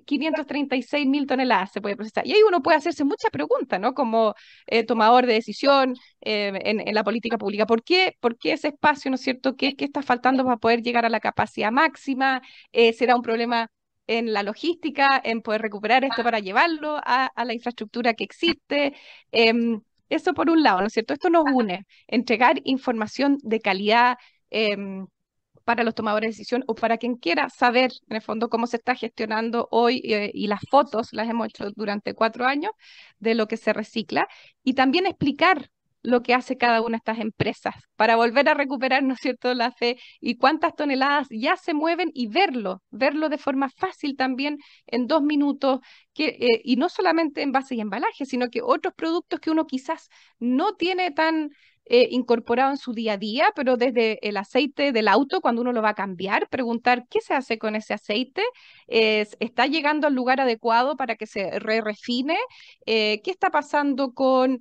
536 eh, mil toneladas se puede procesar. Y ahí uno puede hacerse muchas preguntas, ¿no? Como eh, tomador de decisión eh, en, la política pública. ¿Por qué, ¿Por qué ese espacio, ¿no es cierto? ¿Qué, que está faltando para poder llegar a la capacidad máxima? ¿Será un problema en la logística, en poder recuperar esto para llevarlo a, la infraestructura que existe? Em, eso por un lado, ¿no es cierto? Esto nos une, entregar información de calidad. Em, para los tomadores de decisión o para quien quiera saber en el fondo cómo se está gestionando hoy eh, y las fotos las hemos hecho durante cuatro años de lo que se recicla y también explicar lo que hace cada una de estas empresas para volver a recuperar, ¿no es cierto?, la fe y cuántas toneladas ya se mueven y verlo, verlo de forma fácil también en dos minutos que, eh, y no solamente envases y embalajes, sino que otros productos que uno quizás no tiene tan eh, incorporado en su día a día, pero desde el aceite del auto, cuando uno lo va a cambiar, preguntar qué se hace con ese aceite, eh, está llegando al lugar adecuado para que se re refine, eh, qué está pasando con...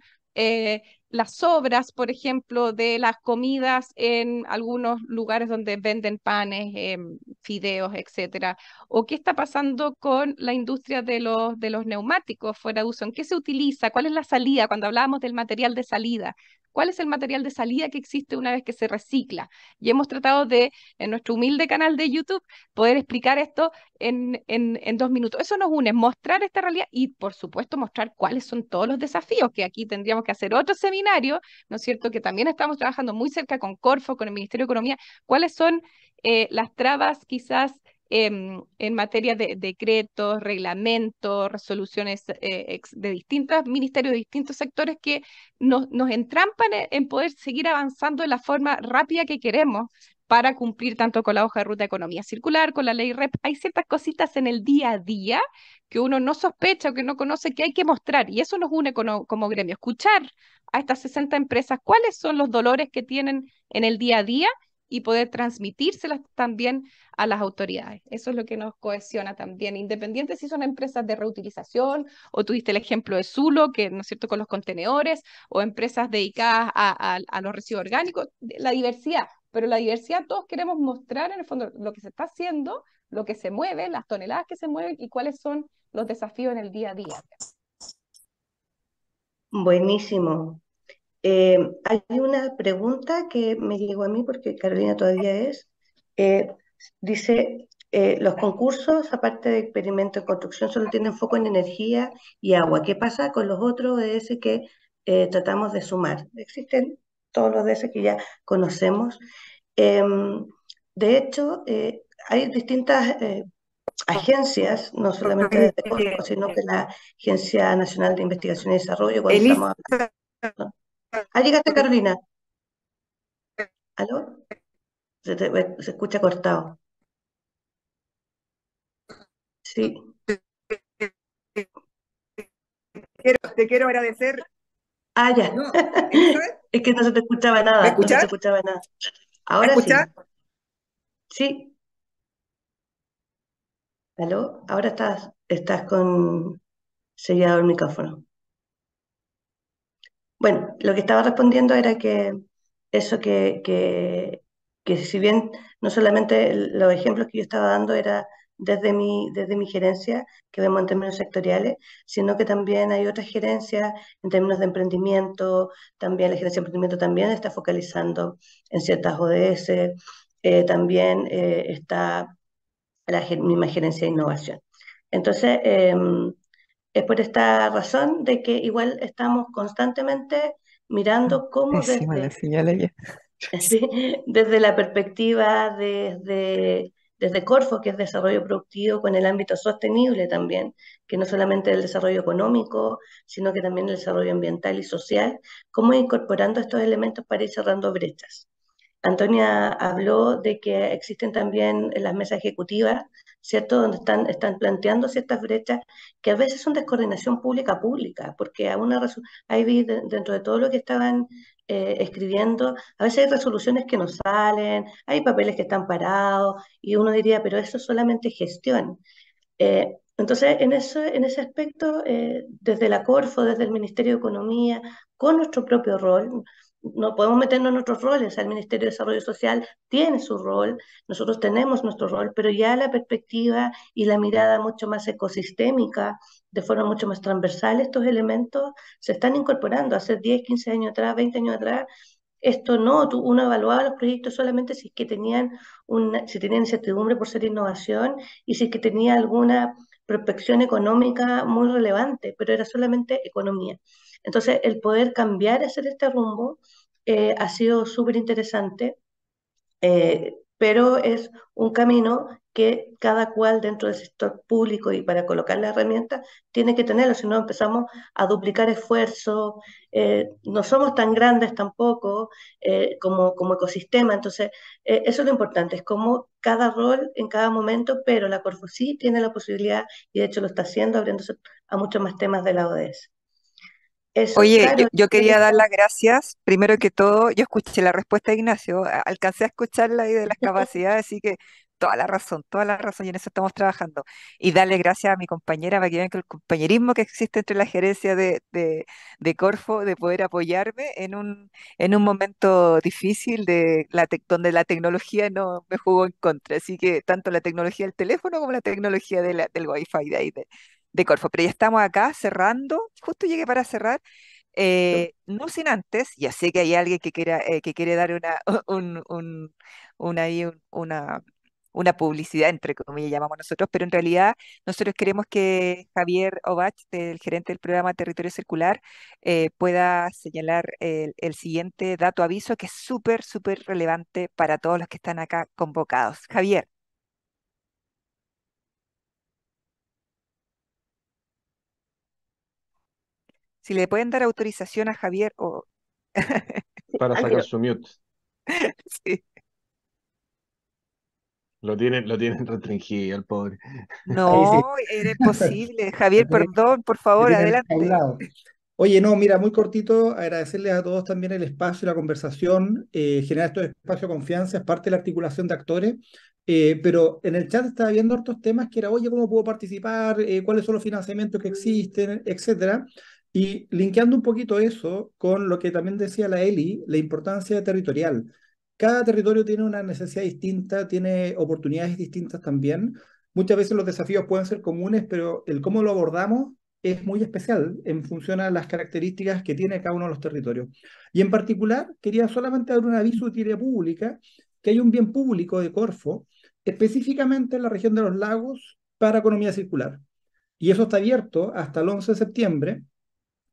las sobras, por ejemplo, de las comidas en algunos lugares donde venden panes, em, fideos, etcétera? ¿O qué está pasando con la industria de los, de los neumáticos fuera de uso? ¿En qué se utiliza? ¿Cuál es la salida? Cuando hablábamos del material de salida, cuál es el material de salida que existe una vez que se recicla. Y hemos tratado de, en nuestro humilde canal de YouTube, poder explicar esto en, dos minutos. Eso nos une, mostrar esta realidad y, por supuesto, mostrar cuáles son todos los desafíos, que aquí tendríamos que hacer otro seminario, ¿no es cierto? Que también estamos trabajando muy cerca con Corfo, con el Ministerio de Economía, cuáles son eh, las trabas quizás Em, en materia de decretos, reglamentos, resoluciones eh, de distintos ministerios, de distintos sectores que nos, nos entrampan e, en poder seguir avanzando de la forma rápida que queremos para cumplir tanto con la hoja de ruta de economía circular, con la ley REP. Hay ciertas cositas en el día a día que uno no sospecha o que no conoce que hay que mostrar y eso nos une como, como gremio. Escuchar a estas 60 empresas cuáles son los dolores que tienen en el día a día y poder transmitírselas también a las autoridades. Eso es lo que nos cohesiona también, independiente si son empresas de reutilización o tuviste el ejemplo de Zulo, que no es cierto con los contenedores, o empresas dedicadas a, a los residuos orgánicos, la diversidad, pero la diversidad todos queremos mostrar en el fondo lo que se está haciendo, lo que se mueve, las toneladas que se mueven y cuáles son los desafíos en el día a día. Buenísimo, eh, hay una pregunta que me llegó a mí porque Carolina todavía es. Eh, dice, eh, los concursos, aparte de experimento de construcción, solo tienen foco en energía y agua. ¿Qué pasa con los otros ODS que tratamos de sumar? Existen todos los ODS que ya conocemos. Em, de hecho, hay distintas agencias, no solamente de Córdoba, sino que la Agencia Nacional de Investigación y Desarrollo, cuando estamos hablando, Ah, llegaste Carolina. ¿Aló? Se, escucha cortado. Sí. te quiero agradecer. Ah, ya. es que no se te escuchaba nada. No se escuchaba nada. Ahora sí. Sí. ¿Aló? Ahora estás, estás con sellado el micrófono. Bueno, lo que estaba respondiendo era que eso que, que, si bien no solamente los ejemplos que yo estaba dando era desde mi, desde mi gerencia, que vemos en términos sectoriales, sino que también hay otras gerencias en términos de emprendimiento, también la gerencia de emprendimiento también está focalizando en ciertas ODS, eh, también eh, está la misma gerencia de innovación. Entonces, em, es por esta razón de que igual estamos constantemente mirando ah, cómo desde, desde la perspectiva desde, desde Corfo, que es desarrollo productivo con el ámbito sostenible también, que no solamente el desarrollo económico, sino que también el desarrollo ambiental y social, cómo incorporando estos elementos para ir cerrando brechas. Antonia habló de que existen también las mesas ejecutivas ¿cierto? Donde están, están planteando ciertas brechas que a veces son descoordinación pública-pública, porque a una hay, dentro de todo lo que estaban eh, escribiendo, a veces hay resoluciones que no salen, hay papeles que están parados, y uno diría, pero eso es solamente gestión. Eh, entonces, en, eso, en ese aspecto, eh, desde la Corfo, desde el Ministerio de Economía, con nuestro propio rol, no podemos meternos en otros roles. El Ministerio de Desarrollo Social tiene su rol, nosotros tenemos nuestro rol, pero ya la perspectiva y la mirada mucho más ecosistémica, de forma mucho más transversal, estos elementos se están incorporando. Hace 10, 15 años atrás, 20 años atrás, esto no, uno evaluaba los proyectos solamente si es que tenían, una, si tenían incertidumbre por ser innovación y si es que tenía alguna prospección económica muy relevante, pero era solamente economía. Entonces, el poder cambiar, hacer este rumbo, eh, ha sido súper interesante, eh, pero es un camino que cada cual dentro del sector público y para colocar la herramienta tiene que tenerlo, si no empezamos a duplicar esfuerzos, eh, no somos tan grandes tampoco como, como ecosistema, entonces eso es lo importante, es como cada rol en cada momento, pero la Corfo sí tiene la posibilidad y de hecho lo está haciendo abriéndose a muchos más temas de la ODS. Oye, yo, quería dar las gracias. Primero que todo, yo escuché la respuesta de Ignacio, alcancé a escucharla y de las capacidades, así que toda la razón, toda la razón, y en eso estamos trabajando. Y darle gracias a mi compañera, para que vean que el compañerismo que existe entre la gerencia de, de, Corfo, de poder apoyarme en un, en un momento difícil de la donde la tecnología no me jugó en contra. Así que tanto la tecnología del teléfono como la tecnología de la, del wifi de ahí, de, de Corfo. Pero ya estamos acá cerrando, justo llegué para cerrar. Eh, no sin antes, ya sé que hay alguien que, eh, que quiere dar una, una, una, publicidad, entre comillas llamamos nosotros, pero en realidad nosotros queremos que Javier Obach, el gerente del programa Territorio Circular, eh, pueda señalar el, siguiente dato aviso que es súper, súper relevante para todos los que están acá convocados. Javier. si le pueden dar autorización a Javier o... Para sacar su mute. Sí. Lo tienen, lo tienen restringido, el pobre. No, era posible. Javier, perdón, por favor, adelante. Oye, no, mira, muy cortito, agradecerles a todos también el espacio y la conversación, eh, generar estos espacios de confianza, es parte de la articulación de actores, eh, pero en el chat estaba viendo otros temas que era, oye, ¿cómo puedo participar? Eh, ¿Cuáles son los financiamientos que existen? Etcétera. Y linkeando un poquito eso con lo que también decía la Eli, la importancia territorial. Cada territorio tiene una necesidad distinta, tiene oportunidades distintas también. Muchas veces los desafíos pueden ser comunes, pero el cómo lo abordamos es muy especial en función a las características que tiene cada uno de los territorios. Y en particular, quería solamente dar un aviso de utilidad pública, que hay un bien público de Corfo, específicamente en la región de los lagos, para economía circular. Y eso está abierto hasta el 11 de septiembre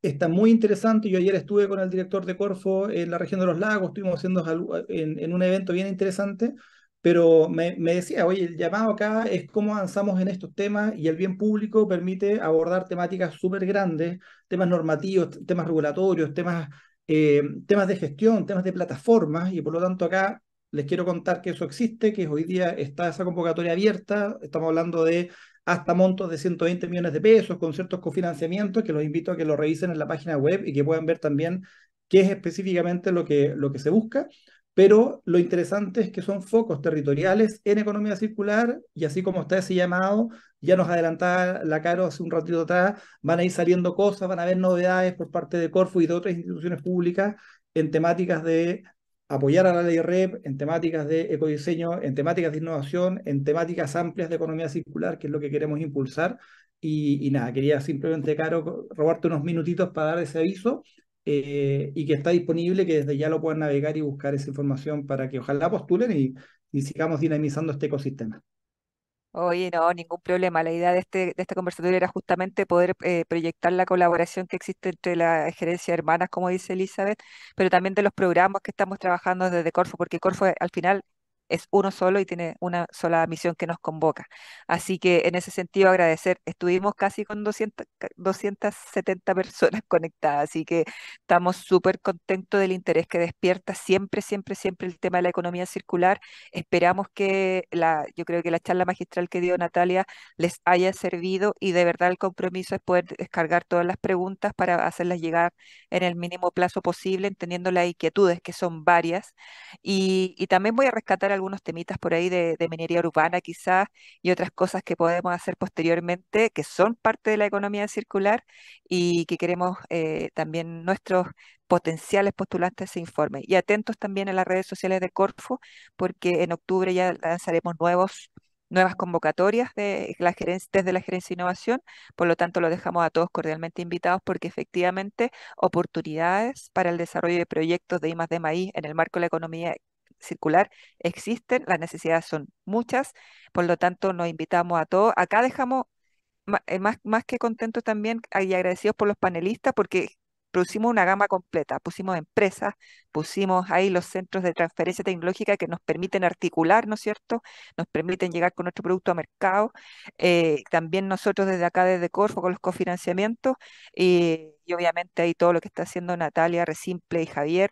está muy interesante. Yo ayer estuve con el director de Corfo en la región de los lagos, estuvimos haciendo en, un evento bien interesante, pero me, decía, oye, el llamado acá es cómo avanzamos en estos temas y el bien público permite abordar temáticas súper grandes, temas normativos, temas regulatorios, temas, eh, temas de gestión, temas de plataformas, y por lo tanto acá les quiero contar que eso existe, que hoy día está esa convocatoria abierta, estamos hablando de hasta montos de 120 millones de pesos, con ciertos cofinanciamientos, que los invito a que lo revisen en la página web y que puedan ver también qué es específicamente lo que, lo que se busca. Pero lo interesante es que son focos territoriales en economía circular y así como está ese llamado, ya nos adelantaba la Caro hace un ratito atrás, van a ir saliendo cosas, van a haber novedades por parte de Corfu y de otras instituciones públicas en temáticas de apoyar a la ley REP en temáticas de ecodiseño, en temáticas de innovación, en temáticas amplias de economía circular, que es lo que queremos impulsar. Y, nada, quería simplemente, Caro, robarte unos minutitos para dar ese aviso eh, y que está disponible, que desde ya lo puedan navegar y buscar esa información para que ojalá postulen y sigamos dinamizando este ecosistema. Oye, no, ningún problema. La idea de, este, de esta conversación era justamente poder eh, proyectar la colaboración que existe entre la gerencia de hermanas, como dice Elizabeth, pero también de los programas que estamos trabajando desde Corfo, porque Corfo al final es uno solo y tiene una sola misión que nos convoca. Así que en ese sentido agradecer, estuvimos casi con 200, 270 personas conectadas, así que estamos súper contentos del interés que despierta siempre, siempre, siempre el tema de la economía circular. Esperamos que la, yo creo que la charla magistral que dio Natalia les haya servido y de verdad el compromiso es poder descargar todas las preguntas para hacerlas llegar en el mínimo plazo posible, entendiendo las inquietudes que son varias. y también voy a rescatar algunos temitas por ahí de, minería urbana quizás y otras cosas que podemos hacer posteriormente que son parte de la economía circular y que queremos eh, también nuestros potenciales postulantes se informen. Y atentos también a las redes sociales de Corfo porque en octubre ya lanzaremos nuevos nuevas convocatorias de las desde la Gerencia de Innovación. Por lo tanto, lo dejamos a todos cordialmente invitados porque efectivamente oportunidades para el desarrollo de proyectos de IMAS de Maíz en el marco de la economía circular existen, las necesidades son muchas, por lo tanto nos invitamos a todos. Acá dejamos eh, más, más que contentos también y agradecidos por los panelistas porque producimos una gama completa, pusimos empresas, pusimos ahí los centros de transferencia tecnológica que nos permiten articular, ¿no es cierto? Nos permiten llegar con nuestro producto a mercado. Eh, también nosotros desde acá, desde Corfo, con los cofinanciamientos. y y obviamente ahí todo lo que está haciendo Natalia, Resimple y Javier.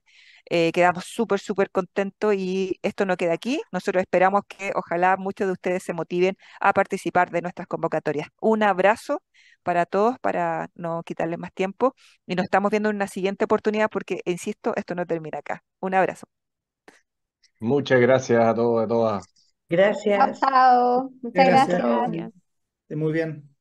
Eh, quedamos súper, súper contentos y esto no queda aquí. Nosotros esperamos que ojalá muchos de ustedes se motiven a participar de nuestras convocatorias. Un abrazo para todos, para no quitarles más tiempo y nos estamos viendo en una siguiente oportunidad porque, insisto, esto no termina acá. Un abrazo. Muchas gracias a todos, a todas. Gracias. Chao, Muchas gracias. Muy bien.